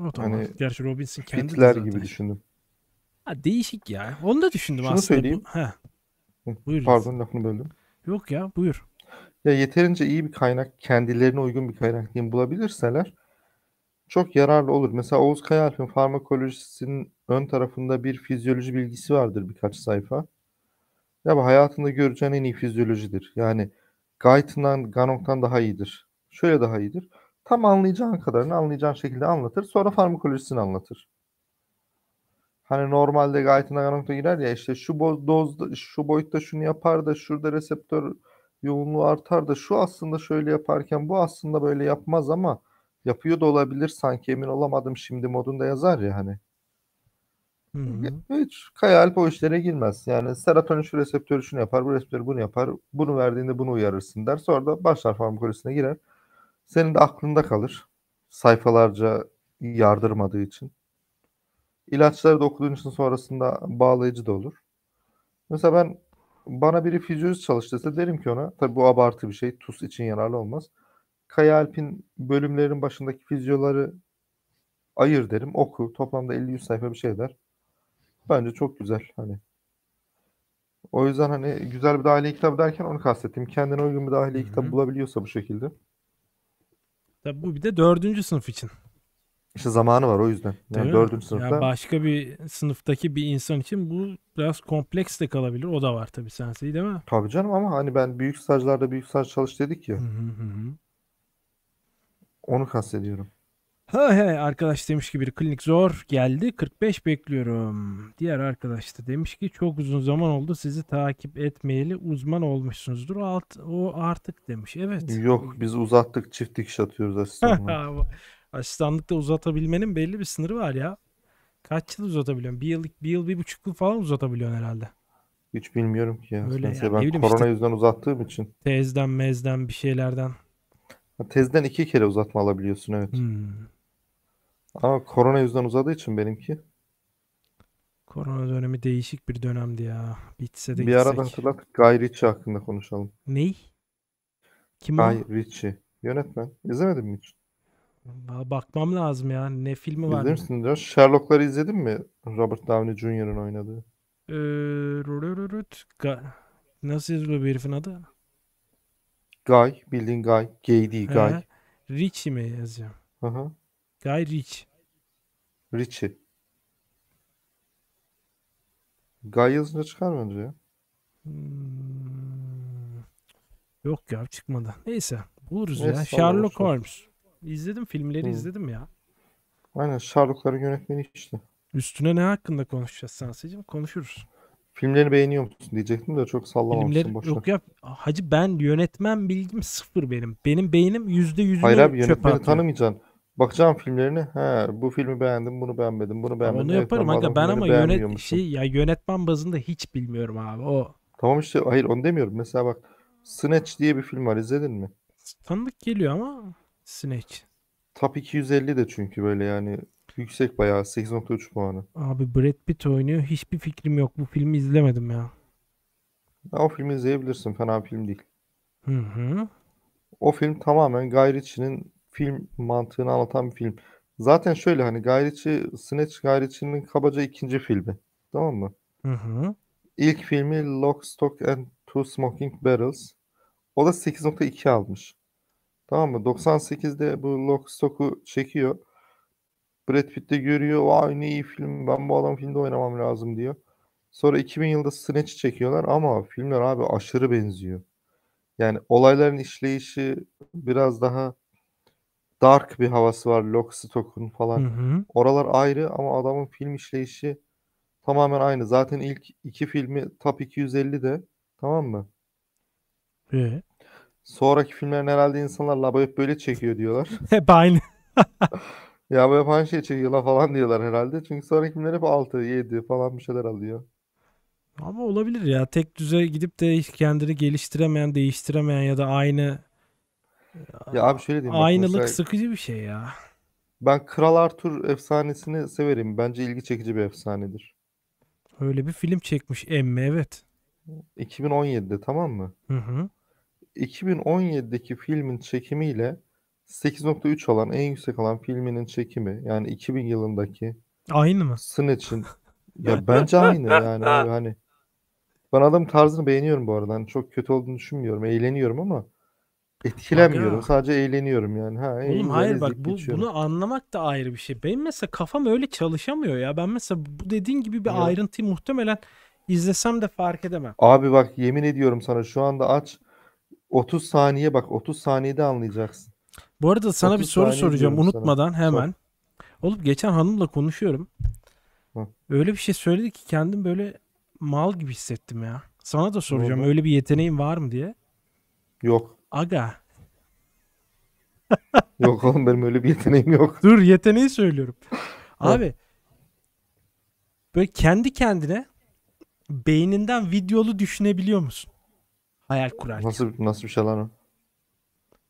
o tamam. hani, Gerçi Robbins'in kendi Hitler gibi düşündüm. Ha, değişik ya. Onu da düşündüm Şunu aslında. Şunu söyleyeyim. Bu... Heh. Buyur. Pardon lafını böldüm. Yok ya buyur. Ya yeterince iyi bir kaynak, kendilerine uygun bir kaynak diyeyim bulabilirseler çok yararlı olur. Mesela Oğuz Kayalp'in farmakolojisinin ön tarafında bir fizyoloji bilgisi vardır birkaç sayfa. Ya bu hayatında göreceğin en iyi fizyolojidir. Yani Guyton'dan, Ganong'dan daha iyidir. Şöyle daha iyidir. Tam anlayacağın kadarını anlayacağın şekilde anlatır. Sonra farmakolojisini anlatır. Hani normalde Guyton'a Ganong'da girer ya işte şu dozda, şu boyutta şunu yapar da şurada reseptör yoğunluğu artar da şu aslında şöyle yaparken bu aslında böyle yapmaz ama yapıyor da olabilir sanki emin olamadım şimdi modunda yazar ya hani. Hı hı. Hiç Kaya Alp o işlere girmez. Yani serotonin şu reseptörü şunu yapar, bu reseptörü bunu yapar. Bunu verdiğinde bunu uyarırsın der. Sonra da başlar farmakolojisine girer. Senin de aklında kalır. Sayfalarca yardırmadığı için. İlaçları da okuduğun için sonrasında bağlayıcı da olur. Mesela ben bana biri fizyolojist çalıştırsa derim ki ona tabii bu abartı bir şey. TUS için yararlı olmaz. Kaya Alp'in bölümlerin başındaki fizyoları ayır derim. Oku. Toplamda 50-100 sayfa bir şey der. Bence çok güzel. Hani o yüzden hani güzel bir dahiliye kitap derken onu kastettim. Kendine uygun bir dahiliye kitap bulabiliyorsa bu şekilde. Tabii bu bir de dördüncü sınıf için. İşte zamanı var o yüzden. Yani dördüncü sınıfta. Yani başka bir sınıftaki bir insan için bu biraz kompleks de kalabilir. O da var tabii senseyi değil mi? Tabii canım ama hani ben büyük stajlarda büyük staj çalış dedik ya. Hı hı Onu kastediyorum. Ha he arkadaş demiş ki bir klinik zor geldi 45 bekliyorum. Diğer arkadaş da demiş ki çok uzun zaman oldu sizi takip etmeyeli uzman olmuşsunuzdur. Alt, o artık demiş evet. Yok biz uzattık çift dikiş atıyoruz asistanla asistanlıkta uzatabilmenin belli bir sınırı var ya. Kaç yıl uzatabiliyorsun? Bir yıllık, bir yıl, bir buçuk yıl falan uzatabiliyorsun herhalde. Hiç bilmiyorum ki ya. Öyle Neyse yani, ben korona işte, yüzünden uzattığım için. Tezden, mezden bir şeylerden. Tezden iki kere uzatma alabiliyorsun evet. Hmm. Ama korona yüzden uzadığı için benimki. Korona dönemi değişik bir dönemdi ya. Bitse de Bir gitsek. arada hatırlat Guy Ritchie hakkında konuşalım. Ney? Kim Guy o? Ritchie. Yönetmen. İzlemedin mi hiç? Bakmam lazım ya. Ne filmi var? Bilir misin? Ya? Sherlock'ları izledin mi? Robert Downey Jr.'ın oynadığı. Ee, nasıl yazılıyor bu herifin adı? Guy. Bildiğin Guy. Gay değil Guy. He. Richie mi yazıyor? Hı hı. Guy Rich. Richie. Guy yazınca çıkar mı önce ya? Hmm. Yok ya çıkmadı. Neyse buluruz Neyse, ya. Sherlock olsun. Holmes. İzledim filmleri hmm. izledim ya. Aynen Sherlock'ların yönetmeni işte. Üstüne ne hakkında konuşacağız Sensi'cim? Konuşuruz. Filmleri beğeniyor musun diyecektim de çok sallamamışsın Filmleri, boşuna. Yok ya hacı ben yönetmen bilgim sıfır benim. Benim beynim yüzde yüzünü Hayır abi yönetmeni tanımayacaksın. Bakacağım filmlerini. He, bu filmi beğendim, bunu beğenmedim, bunu beğenmedim. Onu evet, yaparım tamam, ben ama yönet şey ya yönetmen bazında hiç bilmiyorum abi o. Tamam işte hayır onu demiyorum. Mesela bak Snatch diye bir film var izledin mi? Tanıdık geliyor ama Snake. Top 250 de çünkü böyle yani yüksek bayağı 8.3 puanı. Abi Brad Pitt oynuyor. Hiçbir fikrim yok. Bu filmi izlemedim ya. ya o filmi izleyebilirsin. Fena bir film değil. Hı hı. O film tamamen Guy Ritchie'nin film mantığını anlatan bir film. Zaten şöyle hani Guy Ritchie, Snatch Guy Ritchie'nin kabaca ikinci filmi. Tamam mı? Hı hı. İlk filmi Lock, Stock and Two Smoking Barrels. O da 8.2 almış. Tamam mı? 98'de bu Lock Stock'u çekiyor. Brad Pitt de görüyor. Vay ne iyi film. Ben bu adam filmde oynamam lazım diyor. Sonra 2000 yılında Snatch'i çekiyorlar ama filmler abi aşırı benziyor. Yani olayların işleyişi biraz daha dark bir havası var Lock Stock'un falan. Hı hı. Oralar ayrı ama adamın film işleyişi tamamen aynı. Zaten ilk iki filmi Top 250'de tamam mı? Ee? sonraki filmlerin herhalde insanlar laba hep böyle çekiyor diyorlar. hep aynı. ya bu hep aynı şey çekiyor falan diyorlar herhalde. Çünkü sonraki filmler hep 6, 7 falan bir şeyler alıyor. Ama olabilir ya. Tek düze gidip de kendini geliştiremeyen, değiştiremeyen ya da aynı ya abi şöyle diyeyim. Aynılık mesela, sıkıcı bir şey ya. Ben Kral Arthur efsanesini severim. Bence ilgi çekici bir efsanedir. Öyle bir film çekmiş emme evet. 2017'de tamam mı? Hı hı. 2017'deki filmin çekimiyle 8.3 alan en yüksek alan filminin çekimi yani 2000 yılındaki aynı mı? Snatch'in ya bence aynı yani hani ben adam tarzını beğeniyorum bu arada. Hani çok kötü olduğunu düşünmüyorum. Eğleniyorum ama etkilenmiyorum. Sadece eğleniyorum yani. Ha, Oğlum hayır bak bu, bunu anlamak da ayrı bir şey. Benim mesela kafam öyle çalışamıyor ya. Ben mesela bu dediğin gibi bir evet. ayrıntıyı muhtemelen izlesem de fark edemem. Abi bak yemin ediyorum sana şu anda aç 30 saniye bak 30 saniyede anlayacaksın. Bu arada sana bir soru soracağım unutmadan sana. hemen. Sor. Olup geçen hanımla konuşuyorum. Hı. Öyle bir şey söyledi ki kendim böyle mal gibi hissettim ya. Sana da soracağım Hı. öyle bir yeteneğin var mı diye. Yok. Aga. yok oğlum benim öyle bir yeteneğim yok. Dur yeteneği söylüyorum. Abi böyle kendi kendine beyninden videolu düşünebiliyor musun? Hayal kurarken. Nasıl nasıl bir şey lan o?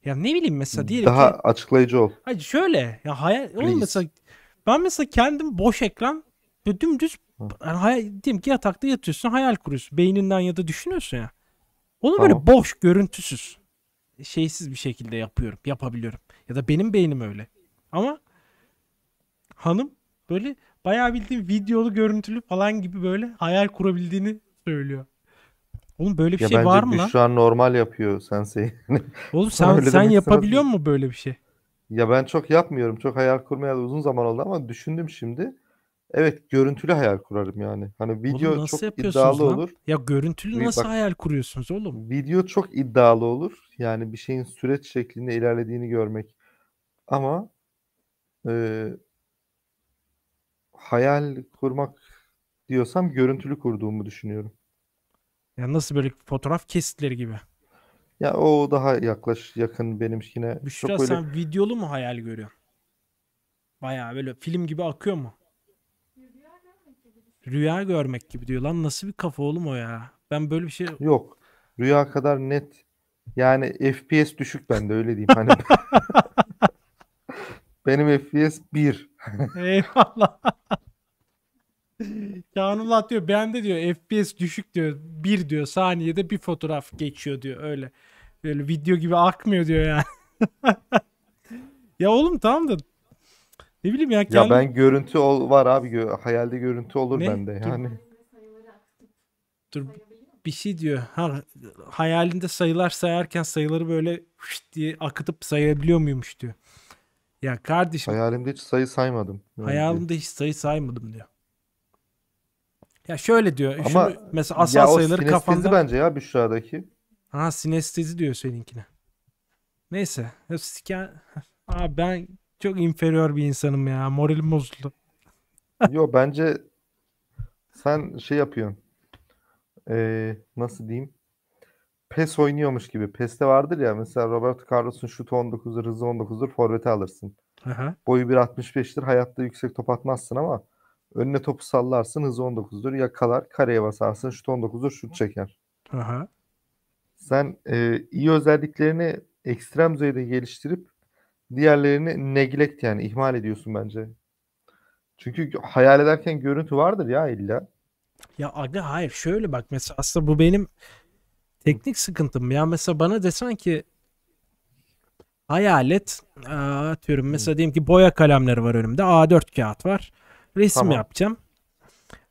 Ya ne bileyim mesela diyelim Daha ki, açıklayıcı ol. Hayır şöyle ya hayal Please. oğlum mesela ben mesela kendim boş ekran böyle dümdüz yani hayal, diyelim ki yatakta yatıyorsun hayal kuruyorsun. Beyninden ya da düşünüyorsun ya. Onu tamam. böyle boş görüntüsüz şeysiz bir şekilde yapıyorum yapabiliyorum. Ya da benim beynim öyle. Ama hanım böyle bayağı bildiğim videolu görüntülü falan gibi böyle hayal kurabildiğini söylüyor. Oğlum böyle bir ya şey var mı lan? şu an normal yapıyor Sensei. Oğlum sen, sen yapabiliyor musun böyle bir şey? Ya ben çok yapmıyorum. Çok hayal kurmaya da uzun zaman oldu ama düşündüm şimdi. Evet görüntülü hayal kurarım yani. Hani video oğlum çok iddialı lan? olur. Ya görüntülü Şimdi nasıl bak, hayal kuruyorsunuz oğlum? Video çok iddialı olur. Yani bir şeyin süreç şeklinde ilerlediğini görmek. Ama e, hayal kurmak diyorsam görüntülü kurduğumu düşünüyorum. Yani nasıl böyle fotoğraf kesitleri gibi. Ya o daha yaklaş yakın benimkine. Büşra çok sen videolu mu hayal görüyorsun? Baya böyle film gibi akıyor mu? Rüya görmek gibi diyor lan nasıl bir kafa oğlum o ya? Ben böyle bir şey... Yok. Rüya kadar net. Yani FPS düşük bende öyle diyeyim. Hani Benim FPS 1. Eyvallah. Kanunla diyor ben de diyor FPS düşük diyor. Bir diyor saniyede bir fotoğraf geçiyor diyor öyle. Böyle video gibi akmıyor diyor yani. ya oğlum tamam da ne bileyim ya. Kendim... Ya ben görüntü ol var abi. Gö hayalde görüntü olur ne? bende yani. Dur. Dur bir şey diyor. Ha, hayalinde sayılar sayarken sayıları böyle diye akıtıp sayabiliyor muymuş diyor. Ya kardeşim. Hayalimde hiç sayı saymadım. Hayalimde hiç sayı saymadım diyor. Ya şöyle diyor. Ama şunu, mesela asal ya sayıları kafanda. bence ya Büşra'daki. Ha sinestezi diyor seninkine. Neyse. Ya, Abi ben çok inferior bir insanım ya. Moralim bozuldu. Yo bence sen şey yapıyorsun. Ee, nasıl diyeyim? PES oynuyormuş gibi. PES'te vardır ya mesela Roberto Carlos'un şutu 19'dur, hızı 19'dur, forvete alırsın. Aha. Boyu 1.65'tir. Hayatta yüksek top atmazsın ama Önüne topu sallarsın hızı 19'dur. Yakalar kareye basarsın şut 19'dur şut çeker. Aha. Sen e, iyi özelliklerini ekstrem düzeyde geliştirip diğerlerini neglect yani ihmal ediyorsun bence. Çünkü hayal ederken görüntü vardır ya illa. Ya aga hayır şöyle bak mesela aslında bu benim teknik sıkıntım. Ya mesela bana desen ki hayal et atıyorum mesela diyeyim ki boya kalemleri var önümde A4 kağıt var resim tamam. yapacağım.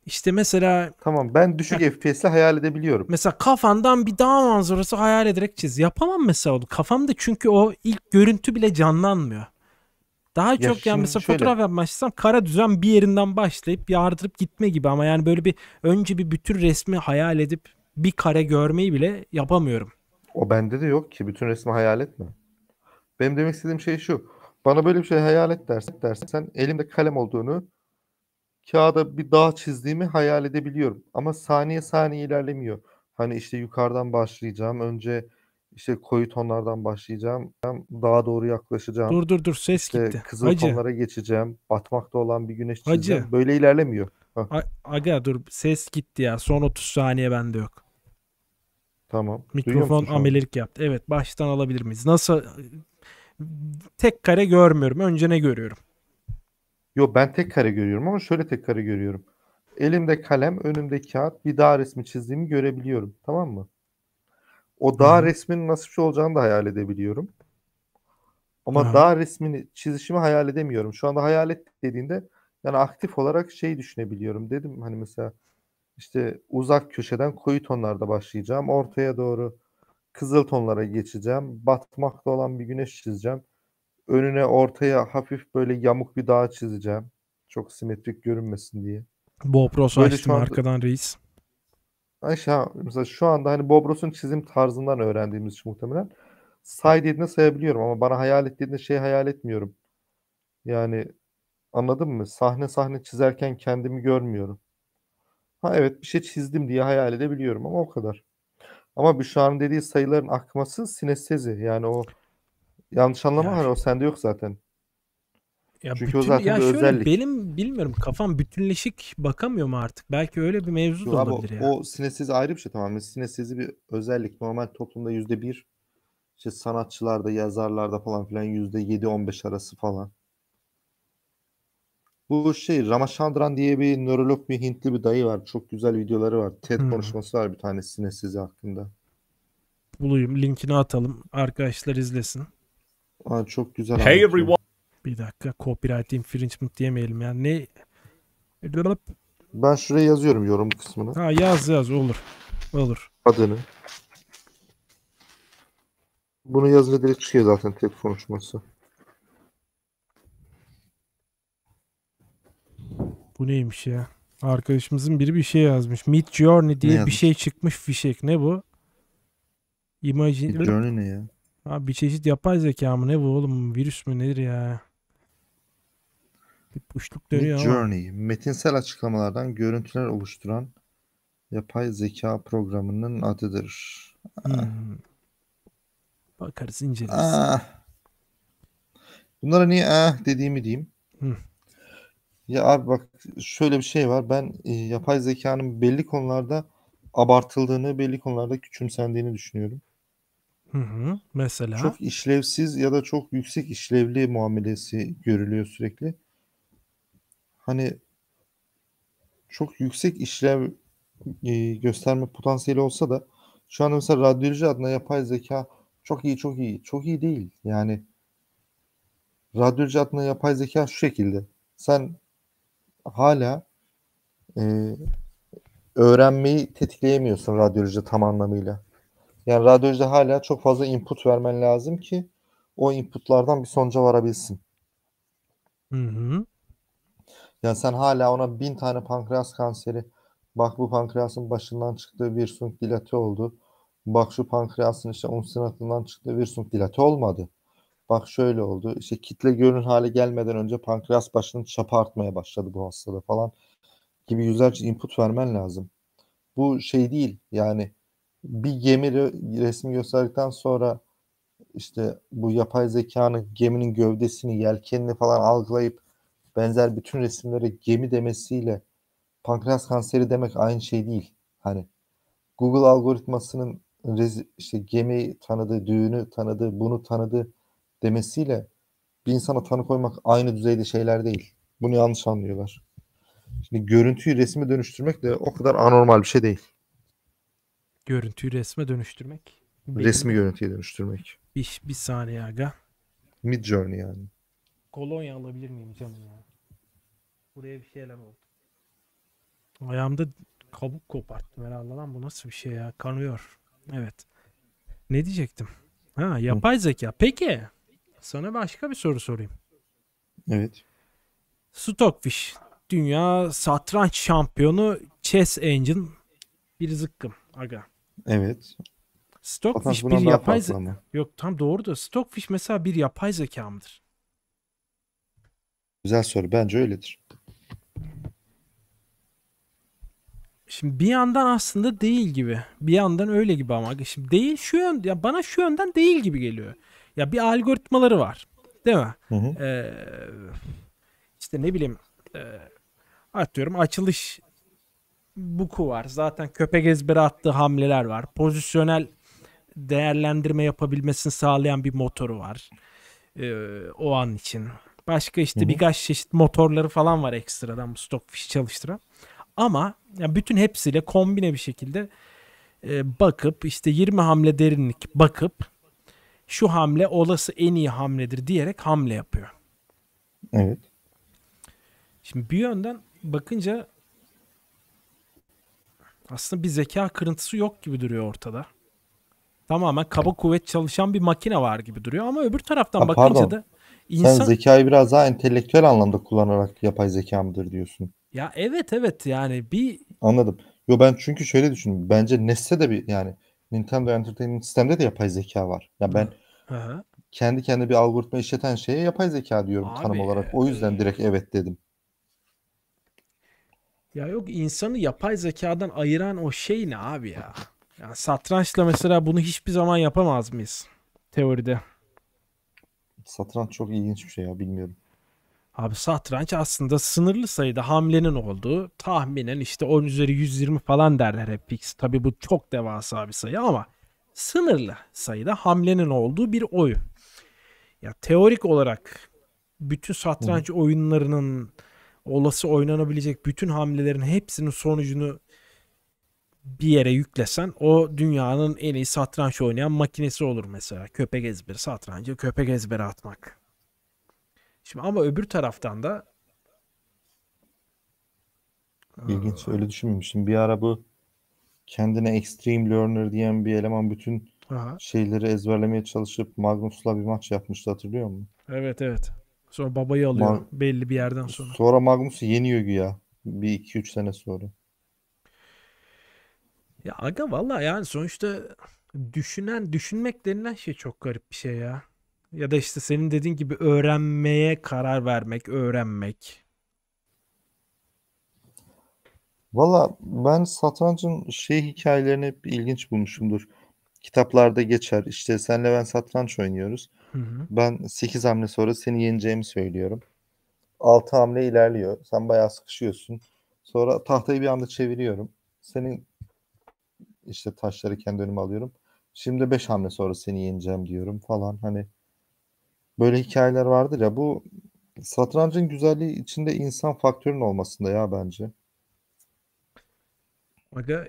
İşte mesela Tamam ben düşük yani, FPS'le hayal edebiliyorum. Mesela kafandan bir dağ manzarası hayal ederek çiz. Yapamam mesela onu. Kafamda çünkü o ilk görüntü bile canlanmıyor. Daha ya çok yani mesela şöyle. fotoğraf yapmaya çalışsam kara düzen bir yerinden başlayıp yardırıp gitme gibi ama yani böyle bir önce bir bütün resmi hayal edip bir kare görmeyi bile yapamıyorum. O bende de yok ki. Bütün resmi hayal etme. Benim demek istediğim şey şu. Bana böyle bir şey hayal et dersen, dersen elimde kalem olduğunu kağıda bir dağ çizdiğimi hayal edebiliyorum. Ama saniye saniye ilerlemiyor. Hani işte yukarıdan başlayacağım. Önce işte koyu tonlardan başlayacağım. Daha doğru yaklaşacağım. Dur dur dur ses işte gitti. Kızıl Hacı. tonlara geçeceğim. Batmakta olan bir güneş çizeceğim. Hacı. Böyle ilerlemiyor. Heh. A- Aga dur ses gitti ya. Son 30 saniye bende yok. Tamam. Mikrofon amelilik yaptı. Evet baştan alabilir miyiz? Nasıl tek kare görmüyorum. Önce ne görüyorum? Yo ben tek kare görüyorum ama şöyle tek kare görüyorum. Elimde kalem, önümde kağıt, bir dağ resmi çizdiğimi görebiliyorum. Tamam mı? O dağ Hı. resminin nasıl bir şey olacağını da hayal edebiliyorum. Ama Aha. dağ resmini çizişimi hayal edemiyorum. Şu anda hayal et dediğinde yani aktif olarak şey düşünebiliyorum. Dedim hani mesela işte uzak köşeden koyu tonlarda başlayacağım. Ortaya doğru kızıl tonlara geçeceğim. Batmakta olan bir güneş çizeceğim önüne ortaya hafif böyle yamuk bir dağ çizeceğim. Çok simetrik görünmesin diye. Bobros açtım anda... arkadan reis. Aşağı mesela şu anda hani Bobros'un çizim tarzından öğrendiğimiz için muhtemelen say dediğine sayabiliyorum ama bana hayal ettiğinde şey hayal etmiyorum. Yani anladın mı? Sahne sahne çizerken kendimi görmüyorum. Ha evet bir şey çizdim diye hayal edebiliyorum ama o kadar. Ama bir Büşra'nın dediği sayıların akması sinestezi. Yani o Yanlış anlama yani. hani o sende yok zaten. Ya Çünkü bütün, o zaten ya bir şöyle, özellik. Benim bilmiyorum kafam bütünleşik bakamıyor mu artık. Belki öyle bir mevzu Yo, da olabilir. Abi, O sinesiz ayrı bir şey tamam Sinesizi bir özellik. Normal toplumda yüzde bir işte sanatçılarda, yazarlarda falan filan yüzde yedi on beş arası falan. Bu şey Ramachandran diye bir nörolog bir Hintli bir dayı var. Çok güzel videoları var. TED hmm. konuşması var bir tane sinesizi hakkında. Bulayım linkini atalım. Arkadaşlar izlesin. Aa, çok güzel. Hey anlatıyor. everyone. Bir dakika copyright infringement diyemeyelim yani ne ben şuraya yazıyorum yorum kısmına. Ha yaz yaz olur. Olur. Adını. Bunu yazınca direkt çıkıyor zaten tek konuşması. Bu neymiş ya? Arkadaşımızın biri bir şey yazmış. Mid Journey diye ne bir şey çıkmış fişek. Ne bu? Imagine... Mid Journey ne ya? Abi bir çeşit yapay zeka mı ne bu oğlum? Virüs mü nedir ya? Bir puşluk dönüyor Mid Journey, ama. metinsel açıklamalardan görüntüler oluşturan yapay zeka programının adıdır. Hmm. Ah. Bakarız inceleriz. Ah. Bunlara niye ah dediğimi diyeyim. Hmm. Ya abi bak şöyle bir şey var. Ben e, yapay zekanın belli konularda abartıldığını, belli konularda küçümsendiğini düşünüyorum. Hı hı. Mesela? Çok işlevsiz ya da çok yüksek işlevli muamelesi görülüyor sürekli. Hani çok yüksek işlev e, gösterme potansiyeli olsa da şu anda mesela radyoloji adına yapay zeka çok iyi çok iyi çok iyi değil. Yani radyoloji adına yapay zeka şu şekilde. Sen hala e, öğrenmeyi tetikleyemiyorsun radyoloji tam anlamıyla. Yani radyolojide hala çok fazla input vermen lazım ki o inputlardan bir sonuca varabilsin. Hı hı. Yani sen hala ona bin tane pankreas kanseri bak bu pankreasın başından çıktığı bir sunk dilati oldu. Bak şu pankreasın işte unsinatından çıktığı bir sunk dilati olmadı. Bak şöyle oldu. İşte kitle görün hale gelmeden önce pankreas başının çapı artmaya başladı bu hastada falan gibi yüzlerce input vermen lazım. Bu şey değil yani bir gemi resmi gösterdikten sonra işte bu yapay zekanın geminin gövdesini, yelkenini falan algılayıp benzer bütün resimlere gemi demesiyle pankreas kanseri demek aynı şey değil. Hani Google algoritmasının işte gemi tanıdı, düğünü tanıdı, bunu tanıdı demesiyle bir insana tanı koymak aynı düzeyde şeyler değil. Bunu yanlış anlıyorlar. Şimdi görüntüyü resme dönüştürmek de o kadar anormal bir şey değil. Görüntüyü resme dönüştürmek. Benim Resmi görüntüye dönüştürmek. Bir, bir saniye aga. Mid Journey yani. Kolonya alabilir miyim canım ya? Buraya bir şeyler oldu. Ayağımda kabuk koparttım herhalde lan bu nasıl bir şey ya kanıyor. Evet. Ne diyecektim? Ha yapay zeka. Peki sana başka bir soru sorayım. Evet. Stockfish dünya satranç şampiyonu Chess Engine bir zıkkım. Aga. Evet. Stockfish bir yapay zeka. Yok tam doğru da Stockfish mesela bir yapay zeka mıdır? Güzel soru. Bence öyledir. Şimdi bir yandan aslında değil gibi. Bir yandan öyle gibi ama. Şimdi değil şu yön, ya bana şu yönden değil gibi geliyor. Ya bir algoritmaları var. Değil mi? Hı hı. Ee, işte ne bileyim e, atıyorum açılış Buku var. Zaten köpek ezbere attığı hamleler var. Pozisyonel değerlendirme yapabilmesini sağlayan bir motoru var. Ee, o an için. Başka işte Hı-hı. birkaç çeşit motorları falan var ekstradan bu Stockfish çalıştıran. Ama yani bütün hepsiyle kombine bir şekilde e, bakıp işte 20 hamle derinlik bakıp şu hamle olası en iyi hamledir diyerek hamle yapıyor. Evet. Şimdi bir yönden bakınca aslında bir zeka kırıntısı yok gibi duruyor ortada. Tamamen kaba kuvvet çalışan bir makine var gibi duruyor ama öbür taraftan ha, bakınca pardon. da insan... Sen zekayı biraz daha entelektüel anlamda kullanarak yapay zeka mıdır diyorsun. Ya evet evet yani bir... Anladım. Yo ben çünkü şöyle düşündüm. Bence NES'te de bir yani Nintendo Entertainment System'de de yapay zeka var. Ya yani ben Aha. kendi kendine bir algoritma işleten şeye yapay zeka diyorum Abi, tanım olarak. O e, yüzden direkt evet dedim. Ya yok insanı yapay zekadan ayıran o şey ne abi ya? Yani satrançla mesela bunu hiçbir zaman yapamaz mıyız teoride? Satranç çok ilginç bir şey ya bilmiyorum. Abi satranç aslında sınırlı sayıda hamlenin olduğu tahminen işte 10 üzeri 120 falan derler hep fix. Tabi bu çok devasa bir sayı ama sınırlı sayıda hamlenin olduğu bir oyun. Ya teorik olarak bütün satranç Hı. oyunlarının olası oynanabilecek bütün hamlelerin hepsinin sonucunu bir yere yüklesen o dünyanın en iyi satranç oynayan makinesi olur mesela. Köpek ezberi satrancı köpek ezberi atmak. Şimdi ama öbür taraftan da ilginç öyle düşünmemiştim. Bir ara bu kendine extreme learner diyen bir eleman bütün Aha. şeyleri ezberlemeye çalışıp Magnus'la bir maç yapmıştı hatırlıyor musun? Evet evet. Sonra babayı alıyor Mag- belli bir yerden sonra. Sonra Magnus'u yeniyor güya. Bir iki üç sene sonra. Ya aga valla yani sonuçta düşünen düşünmek denilen şey çok garip bir şey ya. Ya da işte senin dediğin gibi öğrenmeye karar vermek, öğrenmek. Valla ben satrancın şey hikayelerini hep ilginç bulmuşumdur. Kitaplarda geçer. İşte senle ben satranç oynuyoruz. Hı hı. Ben 8 hamle sonra seni yeneceğimi söylüyorum. 6 hamle ilerliyor. Sen bayağı sıkışıyorsun. Sonra tahtayı bir anda çeviriyorum. Senin işte taşları kendi önüme alıyorum. Şimdi 5 hamle sonra seni yeneceğim diyorum falan. Hani böyle hikayeler vardır ya bu satrancın güzelliği içinde insan faktörünün olmasında ya bence. Aga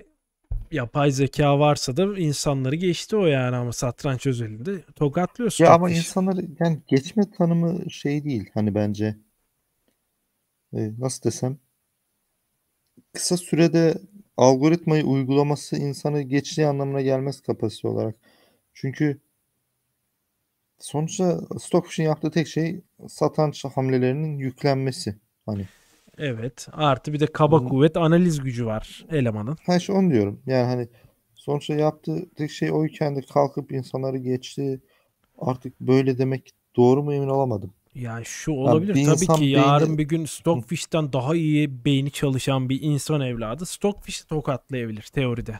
yapay zeka varsa da insanları geçti o yani ama satranç özelinde tokatlıyorsun. Ya ama kişi. insanları yani geçme tanımı şey değil hani bence e, nasıl desem kısa sürede algoritmayı uygulaması insanı geçtiği anlamına gelmez kapasite olarak. Çünkü sonuçta Stockfish'in yaptığı tek şey satranç hamlelerinin yüklenmesi. Hani Evet. Artı bir de kaba Hı. kuvvet analiz gücü var elemanın. Her şey onu diyorum. Yani hani sonuçta yaptığı şey oyken kendi kalkıp insanları geçti. Artık böyle demek doğru mu emin olamadım. Yani şu olabilir yani tabii ki beyni... yarın bir gün Stockfish'ten daha iyi beyni çalışan bir insan evladı Stockfish'i tokatlayabilir teoride.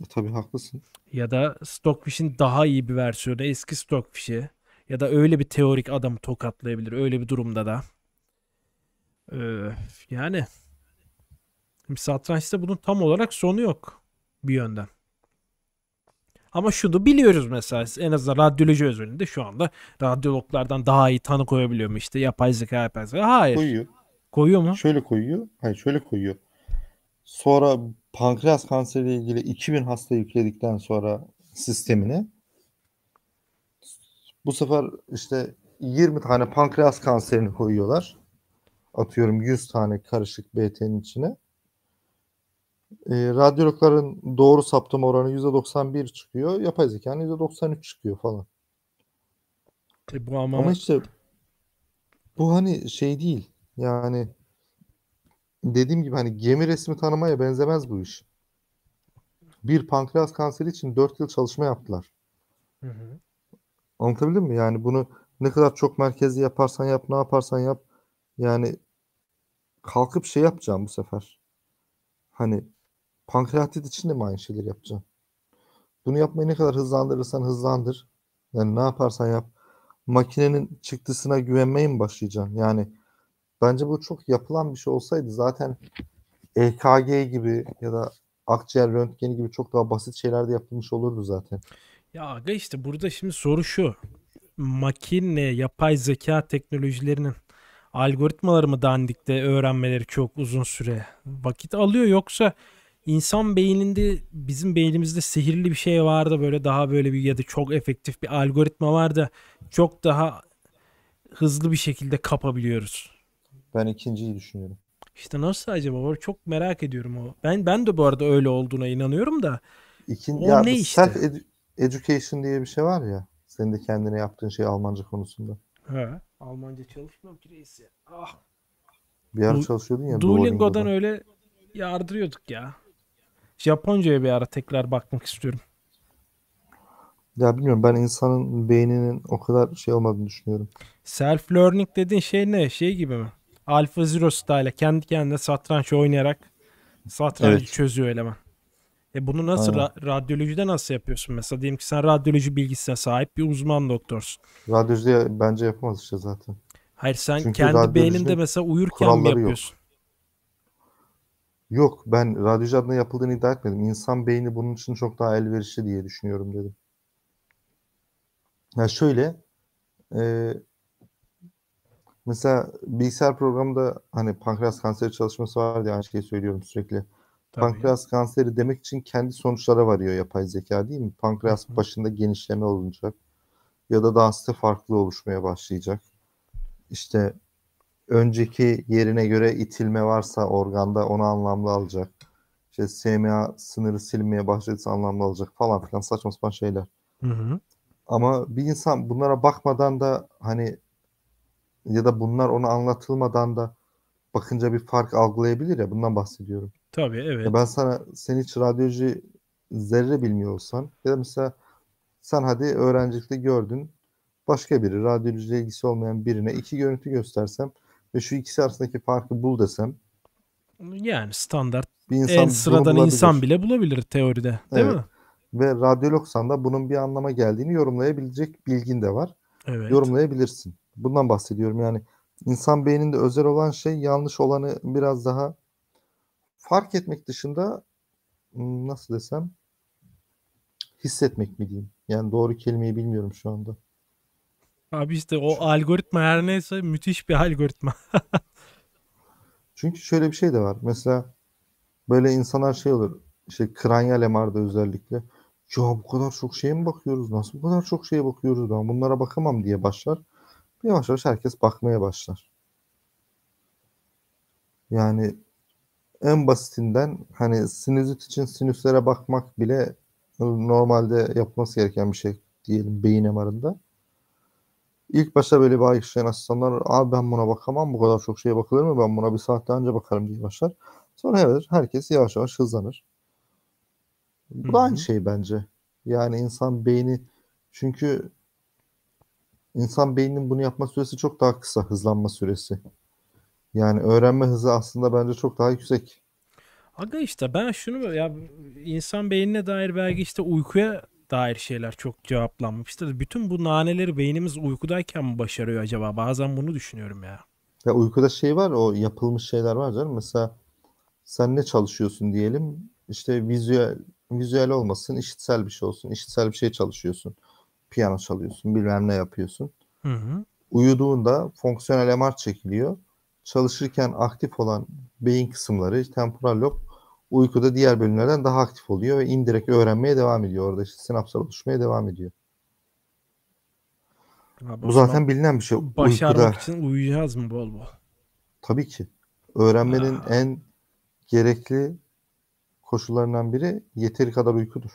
E, tabii haklısın. Ya da Stockfish'in daha iyi bir versiyonu eski Stockfish'i ya da öyle bir teorik adamı tokatlayabilir öyle bir durumda da. Ee, yani şimdi satrançta bunun tam olarak sonu yok bir yönden. Ama şunu biliyoruz mesela en azından radyoloji özünde şu anda radyologlardan daha iyi tanı koyabiliyor mu işte yapay zeka yapay zeka. Hayır. Koyuyor. Koyuyor mu? Şöyle koyuyor. Hayır şöyle koyuyor. Sonra pankreas kanseriyle ilgili 2000 hasta yükledikten sonra sistemine bu sefer işte 20 tane pankreas kanserini koyuyorlar atıyorum 100 tane karışık BT'nin içine. E, ee, radyologların doğru saptama oranı %91 çıkıyor. Yapay zekanın %93 çıkıyor falan. E bu ama... ama işte bu hani şey değil. Yani dediğim gibi hani gemi resmi tanımaya benzemez bu iş. Bir pankreas kanseri için 4 yıl çalışma yaptılar. Hı hı. Anlatabildim mi? Yani bunu ne kadar çok merkezi yaparsan yap, ne yaparsan yap yani kalkıp şey yapacağım bu sefer. Hani pankreatit için de mi aynı şeyleri yapacağım? Bunu yapmayı ne kadar hızlandırırsan hızlandır. Yani ne yaparsan yap. Makinenin çıktısına güvenmeye mi başlayacaksın? Yani bence bu çok yapılan bir şey olsaydı zaten EKG gibi ya da akciğer röntgeni gibi çok daha basit şeyler de yapılmış olurdu zaten. Ya aga işte burada şimdi soru şu. Makine, yapay zeka teknolojilerinin algoritmaları mı dandikte öğrenmeleri çok uzun süre vakit alıyor yoksa insan beyninde bizim beynimizde sihirli bir şey var da böyle daha böyle bir ya da çok efektif bir algoritma var da çok daha hızlı bir şekilde kapabiliyoruz. Ben ikinciyi düşünüyorum. İşte nasıl acaba? çok merak ediyorum o. Ben ben de bu arada öyle olduğuna inanıyorum da. İkin, o ya ne işte? Self edu- education diye bir şey var ya. Senin de kendine yaptığın şey Almanca konusunda. He. Almanca çalışmıyorum ki reis ya. Ah. Bir ara çalışıyordun ya. Duolingo'dan öyle yardırıyorduk ya. Japonca'ya bir ara tekrar bakmak istiyorum. Ya bilmiyorum ben insanın beyninin o kadar şey olmadığını düşünüyorum. Self learning dediğin şey ne? Şey gibi mi? Alfa Zero style kendi kendine satranç oynayarak satranç evet. çözüyor eleman. E bunu nasıl ra- radyolojide nasıl yapıyorsun mesela? Diyelim ki sen radyoloji bilgisine sahip bir uzman doktorsun. Radyolojide bence yapamaz işte zaten. Hayır sen Çünkü kendi beyninde mesela uyurken mi yapıyorsun? Yok. yok ben radyoloji adına yapıldığını iddia etmedim. İnsan beyni bunun için çok daha elverişli diye düşünüyorum dedim. Ya şöyle e, mesela bilgisayar programında hani pankreas kanseri çalışması var diye aynı şeyi söylüyorum sürekli Tabii. Pankreas kanseri demek için kendi sonuçlara varıyor yapay zeka değil mi? Pankreas Hı-hı. başında genişleme olunacak ya da dansta farklı oluşmaya başlayacak. İşte önceki yerine göre itilme varsa organda onu anlamlı alacak. İşte SMA sınırı silmeye başladıysa anlamlı alacak falan filan saçma sapan şeyler. Hı hı. Ama bir insan bunlara bakmadan da hani ya da bunlar ona anlatılmadan da bakınca bir fark algılayabilir ya bundan bahsediyorum. Tabii evet. ben sana sen hiç radyoloji zerre bilmiyor olsan ya da mesela sen hadi öğrencilikte gördün başka biri radyolojiyle ilgisi olmayan birine iki görüntü göstersem ve şu ikisi arasındaki farkı bul desem yani standart bir insan en sıradan insan bile bulabilir teoride değil evet. mi? Ve radyologsan da bunun bir anlama geldiğini yorumlayabilecek bilgin de var. Evet. Yorumlayabilirsin. Bundan bahsediyorum yani insan beyninde özel olan şey yanlış olanı biraz daha fark etmek dışında hmm, nasıl desem hissetmek mi diyeyim? Yani doğru kelimeyi bilmiyorum şu anda. Abi işte o Çünkü... algoritma her neyse müthiş bir algoritma. Çünkü şöyle bir şey de var. Mesela böyle insanlar şey olur. İşte Kranyal MR'da özellikle. Ya bu kadar çok şeye mi bakıyoruz? Nasıl bu kadar çok şeye bakıyoruz? Ben bunlara bakamam diye başlar. Yavaş yavaş herkes bakmaya başlar. Yani en basitinden hani sinüzit için sinüslere bakmak bile normalde yapması gereken bir şey diyelim beyin MR'ında. İlk başta böyle bir ayıkışlayan asistanlar abi ben buna bakamam bu kadar çok şeye bakılır mı ben buna bir saat daha önce bakarım diye başlar. Sonra evet herkes yavaş yavaş hızlanır. Bu da aynı şey bence. Yani insan beyni çünkü insan beyninin bunu yapma süresi çok daha kısa hızlanma süresi. Yani öğrenme hızı aslında bence çok daha yüksek. Aga işte ben şunu ya insan beynine dair belki işte uykuya dair şeyler çok cevaplanmış. İşte Bütün bu naneleri beynimiz uykudayken mi başarıyor acaba? Bazen bunu düşünüyorum ya. Ya uykuda şey var o yapılmış şeyler var canım. Mesela sen ne çalışıyorsun diyelim. İşte vizüel, vizüel olmasın, işitsel bir şey olsun. İşitsel bir şey çalışıyorsun. Piyano çalıyorsun, bilmem ne yapıyorsun. Hı hı. Uyuduğunda fonksiyonel MR çekiliyor çalışırken aktif olan beyin kısımları temporal lob uykuda diğer bölümlerden daha aktif oluyor ve indirekt öğrenmeye devam ediyor. Orada işte sinapslar oluşmaya devam ediyor. Abi, bu zaten bilinen bir şey. Başarmak uykuda. için uyuyacağız mı bol bol? Tabii ki. Öğrenmenin Aa. Ah. en gerekli koşullarından biri yeteri kadar uykudur.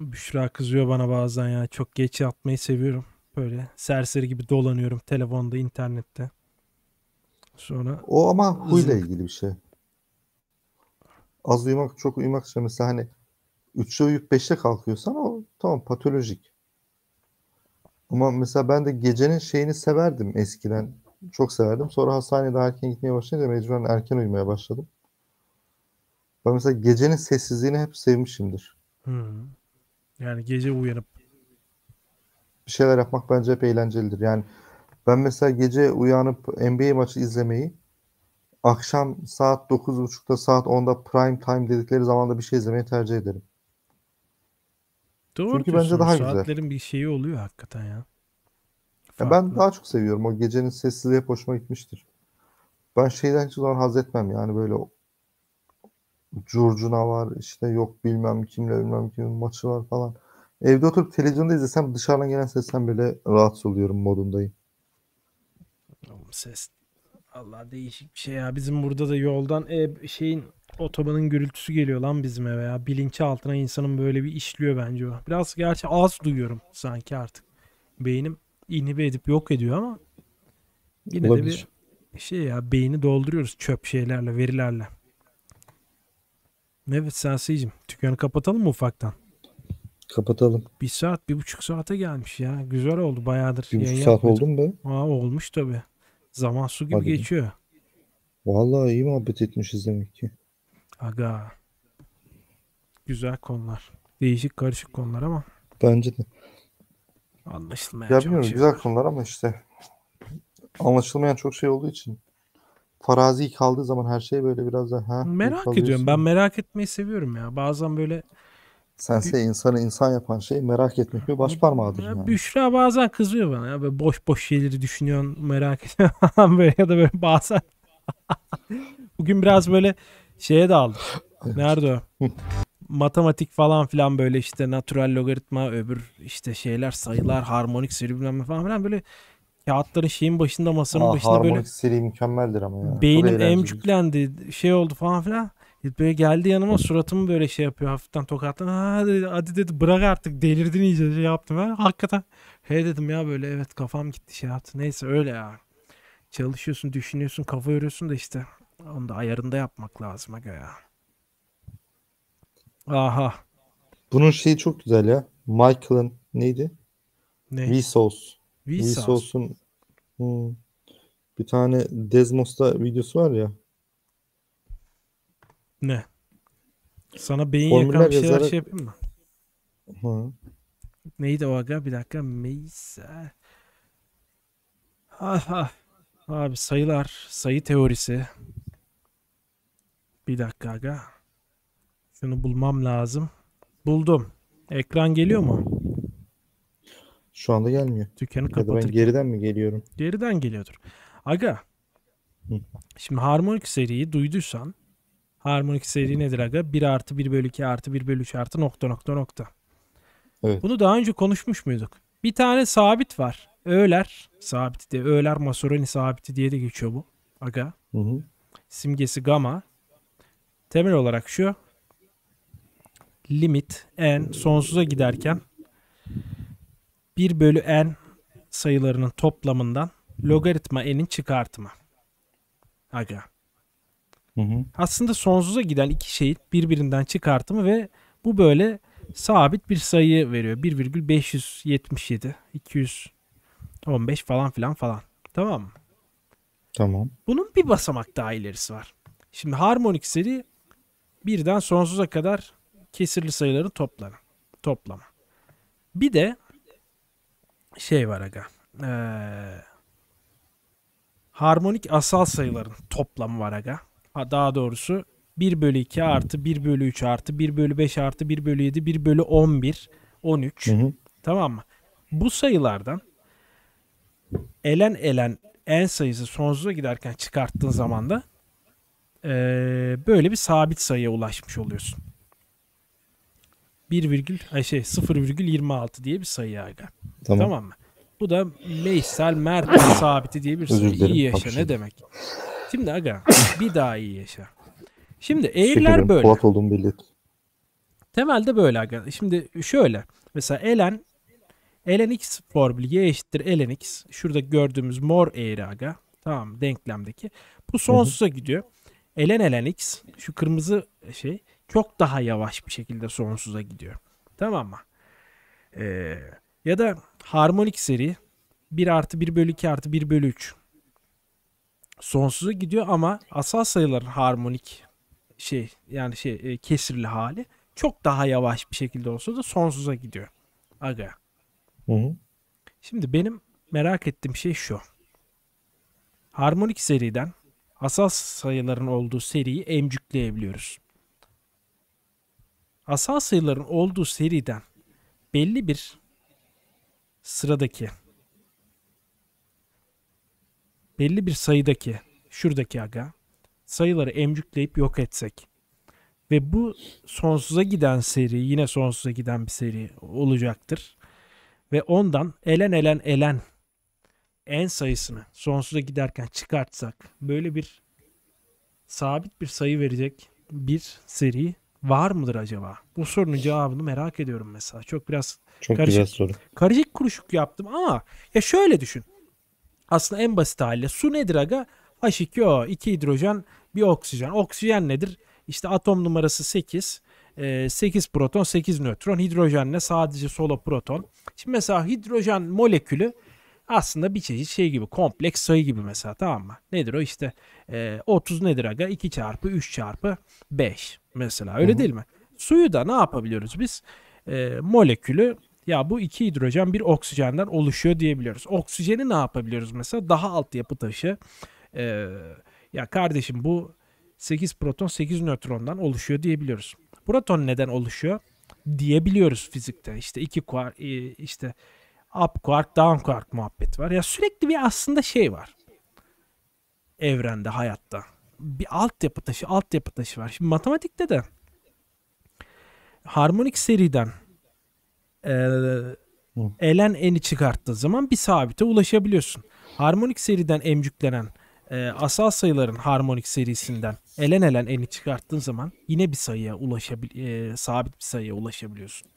Büşra kızıyor bana bazen ya. Çok geç yatmayı seviyorum. Böyle serseri gibi dolanıyorum telefonda, internette. Sonra o ama huyla zınk. ilgili bir şey. Az uyumak, çok uyumak için mesela hani 3'te uyuyup 5'te kalkıyorsan o tamam patolojik. Ama mesela ben de gecenin şeyini severdim eskiden. Çok severdim. Sonra hastanede erken gitmeye başlayınca mecburen erken uyumaya başladım. Ben mesela gecenin sessizliğini hep sevmişimdir. Hmm. Yani gece uyanıp bir şeyler yapmak bence hep eğlencelidir. Yani ben mesela gece uyanıp NBA maçı izlemeyi akşam saat 9.30'da saat 10'da prime time dedikleri zamanda bir şey izlemeyi tercih ederim. Doğru Çünkü bence daha güzel. Saatlerin bir şeyi oluyor hakikaten ya. Ya ben daha çok seviyorum. O gecenin sessizliği hep hoşuma gitmiştir. Ben şeyden hiç zaman haz etmem. Yani böyle curcuna var işte yok bilmem kimle bilmem kimin maçı var falan. Evde oturup televizyonda izlesem dışarıdan gelen sesten bile rahatsız oluyorum modundayım. Ses Allah değişik bir şey ya. Bizim burada da yoldan e, şeyin otobanın gürültüsü geliyor lan bizim eve ya. Bilinci altına insanın böyle bir işliyor bence o. Biraz gerçi az duyuyorum sanki artık. Beynim inhibe edip yok ediyor ama yine Olabilir. de bir şey ya beyni dolduruyoruz çöp şeylerle, verilerle. Evet Senseyciğim dükkanı kapatalım mı ufaktan? Kapatalım. Bir saat, bir buçuk saate gelmiş ya. Güzel oldu bayağıdır. Bir buçuk saat oldu mu be? Aa, olmuş tabi. Zaman su gibi Hadi. geçiyor. Vallahi iyi muhabbet etmişiz demek ki. Aga. Güzel konular. Değişik karışık konular ama. Bence de. Anlaşılmayan ya çok şey güzel var. konular ama işte anlaşılmayan çok şey olduğu için farazi kaldığı zaman her şey böyle biraz da ha, merak ediyorum. Ben merak etmeyi seviyorum ya. Bazen böyle Sense şey, insanı insan yapan şey merak etmek ve baş parmağıdır. Ya, yani. Büşra bazen kızıyor bana ya böyle boş boş şeyleri düşünüyorsun merak ediyorsun böyle ya da böyle bazen. Bugün biraz böyle şeye daldım. Nerede o? Matematik falan filan böyle işte natural logaritma öbür işte şeyler sayılar harmonik seri bilmem falan filan böyle kağıtların şeyin başında masanın Aa, başında böyle. Harmonik seri mükemmeldir ama ya. Beynim emcüklendi şey oldu falan filan. Böyle geldi yanıma suratımı böyle şey yapıyor hafiften tokattan. Ha dedi, hadi dedi bırak artık delirdin iyice şey yaptım. Ben hakikaten he dedim ya böyle evet kafam gitti şey yaptı. Neyse öyle ya. Çalışıyorsun düşünüyorsun kafa yoruyorsun da işte onu da ayarında yapmak lazım aga ya. Aha. Bunun şeyi çok güzel ya. Michael'ın neydi? Ne? Vsauce. Vsauce'un hmm, bir tane Desmos'ta videosu var ya. Ne? Sana beyin Formüller yakan bir yazarı... şey yapayım mı? Hı. Neydi o aga? Bir dakika. Meysa. Ah ah. Abi sayılar. Sayı teorisi. Bir dakika aga. Şunu bulmam lazım. Buldum. Ekran geliyor mu? Şu anda gelmiyor. Dükkanı kapatırken. ben geriden mi geliyorum? Geriden geliyordur. Aga. Hı. Şimdi harmonik seriyi duyduysan Harmonik seri nedir aga? 1 artı 1 bölü 2 artı 1 bölü 3 artı nokta nokta nokta. Evet. Bunu daha önce konuşmuş muyduk? Bir tane sabit var. Öğler sabiti de. Öğler Masoroni sabiti diye de geçiyor bu. Aga. Hı hı. Simgesi gamma. Temel olarak şu. Limit n sonsuza giderken 1 bölü n sayılarının toplamından logaritma n'in çıkartma. Aga. Hı hı. Aslında sonsuza giden iki şeyin birbirinden çıkartımı ve bu böyle sabit bir sayı veriyor. 1,577, 215 falan filan falan. Tamam mı? Tamam. Bunun bir basamak daha ilerisi var. Şimdi harmonik seri birden sonsuza kadar kesirli sayıları toplamı. Toplama. Bir de şey var aga. Ee, harmonik asal sayıların toplamı var aga daha doğrusu 1 bölü 2 artı 1 bölü 3 artı 1 bölü 5 artı 1 bölü 7 1 bölü 11 13 hı hı. tamam mı? Bu sayılardan elen elen en sayısı sonsuza giderken çıkarttığın zaman da e, böyle bir sabit sayıya ulaşmış oluyorsun. 1 virgül ay şey 0,26 diye bir sayı aga. Tamam. tamam mı? Bu da Meysel Mert sabiti diye bir sayı. İyi yaşa ne demek. Şimdi aga bir daha iyi yaşa. Şimdi eğriler böyle. Polat olduğumu belli Temelde böyle aga. Şimdi şöyle. Mesela Elen elen x formülü y eşittir x Şurada gördüğümüz mor eğri aga. Tamam denklemdeki. Bu sonsuza gidiyor. elen elen x şu kırmızı şey çok daha yavaş bir şekilde sonsuza gidiyor. Tamam mı? Ee, ya da harmonik seri 1 artı 1 bölü 2 artı 1 bölü 3 sonsuza gidiyor ama asal sayıların harmonik şey yani şey e, kesirli hali çok daha yavaş bir şekilde olsa da sonsuza gidiyor. Aga. Hı hı. Şimdi benim merak ettiğim şey şu. Harmonik seriden asal sayıların olduğu seriyi emcükleyebiliyoruz. Asal sayıların olduğu seriden belli bir sıradaki belli bir sayıdaki şuradaki aga sayıları emcükleyip yok etsek ve bu sonsuza giden seri yine sonsuza giden bir seri olacaktır. Ve ondan elen elen elen en sayısını sonsuza giderken çıkartsak böyle bir sabit bir sayı verecek bir seri var mıdır acaba? Bu sorunun cevabını merak ediyorum mesela. Çok biraz Çok karışık, güzel soru. Karışık kuruşuk yaptım ama ya şöyle düşün. Aslında en basit haliyle su nedir aga? H2O, 2 hidrojen, bir oksijen. Oksijen nedir? İşte atom numarası 8. 8 e, proton, 8 nötron. Hidrojenle sadece solo proton. Şimdi mesela hidrojen molekülü aslında bir çeşit şey gibi kompleks sayı gibi mesela tamam mı? Nedir o işte e, 30 nedir aga? 2 çarpı 3 çarpı 5 mesela öyle Hı-hı. değil mi? Suyu da ne yapabiliyoruz biz? E, molekülü ya bu iki hidrojen bir oksijenden oluşuyor diyebiliyoruz. Oksijeni ne yapabiliyoruz mesela? Daha alt yapı taşı. Ee, ya kardeşim bu 8 proton 8 nötrondan oluşuyor diyebiliyoruz. Proton neden oluşuyor? Diyebiliyoruz fizikte. İşte iki kuark e, işte up kuark down kuark muhabbet var. Ya sürekli bir aslında şey var. Evrende, hayatta. Bir altyapı taşı, altyapı taşı var. Şimdi matematikte de harmonik seriden e, elen eni çıkarttığı zaman bir sabite ulaşabiliyorsun. Harmonik seriden emcüklenen e, asal sayıların harmonik serisinden elen elen eni çıkarttığın zaman yine bir sayıya ulaşabil e, sabit bir sayıya ulaşabiliyorsun.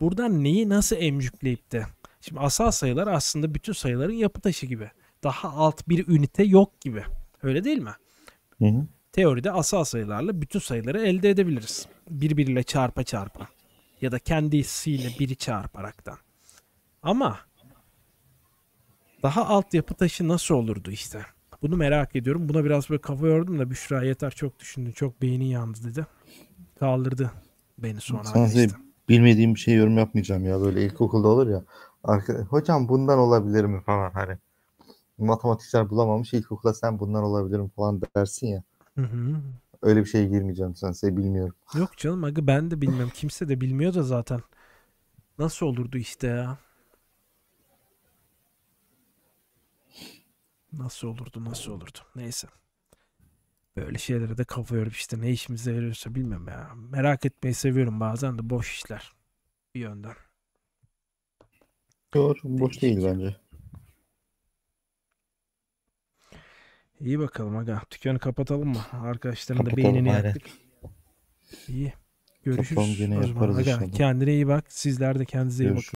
Buradan neyi nasıl emcükleyip de şimdi asal sayılar aslında bütün sayıların yapı taşı gibi. Daha alt bir ünite yok gibi. Öyle değil mi? Hı hı. Teoride asal sayılarla bütün sayıları elde edebiliriz. Birbiriyle çarpa çarpa ya da kendisiyle biri çarparaktan. Ama daha altyapı taşı nasıl olurdu işte? Bunu merak ediyorum. Buna biraz böyle kafa yordum da Büşra yeter çok düşündü. Çok beynin yandı dedi. Kaldırdı beni sonra. Sana işte. Şey, bilmediğim bir şey yorum yapmayacağım ya. Böyle ilkokulda olur ya. Arka, hocam bundan olabilir mi falan hani. Matematikler bulamamış ilkokulda sen bundan olabilir mi falan dersin ya. Hı hı öyle bir şeye girmeyeceğim sense bilmiyorum. Yok canım aga ben de bilmem. Kimse de bilmiyor da zaten. Nasıl olurdu işte ya? Nasıl olurdu nasıl olurdu. Neyse. Böyle şeylere de kafa yorup işte ne işimize yarıyorsa bilmem ya. Merak etmeyi seviyorum bazen de boş işler. Bir yönden. Doğru boş Değişik. değil bence. İyi bakalım aga. Dükkanı kapatalım mı? Arkadaşların da Kapatalım, beynini aynen. yaktık. İyi. Görüşürüz. Kapatalım, gene yaparız aga, kendine iyi bak. Sizler de kendinize iyi bakın.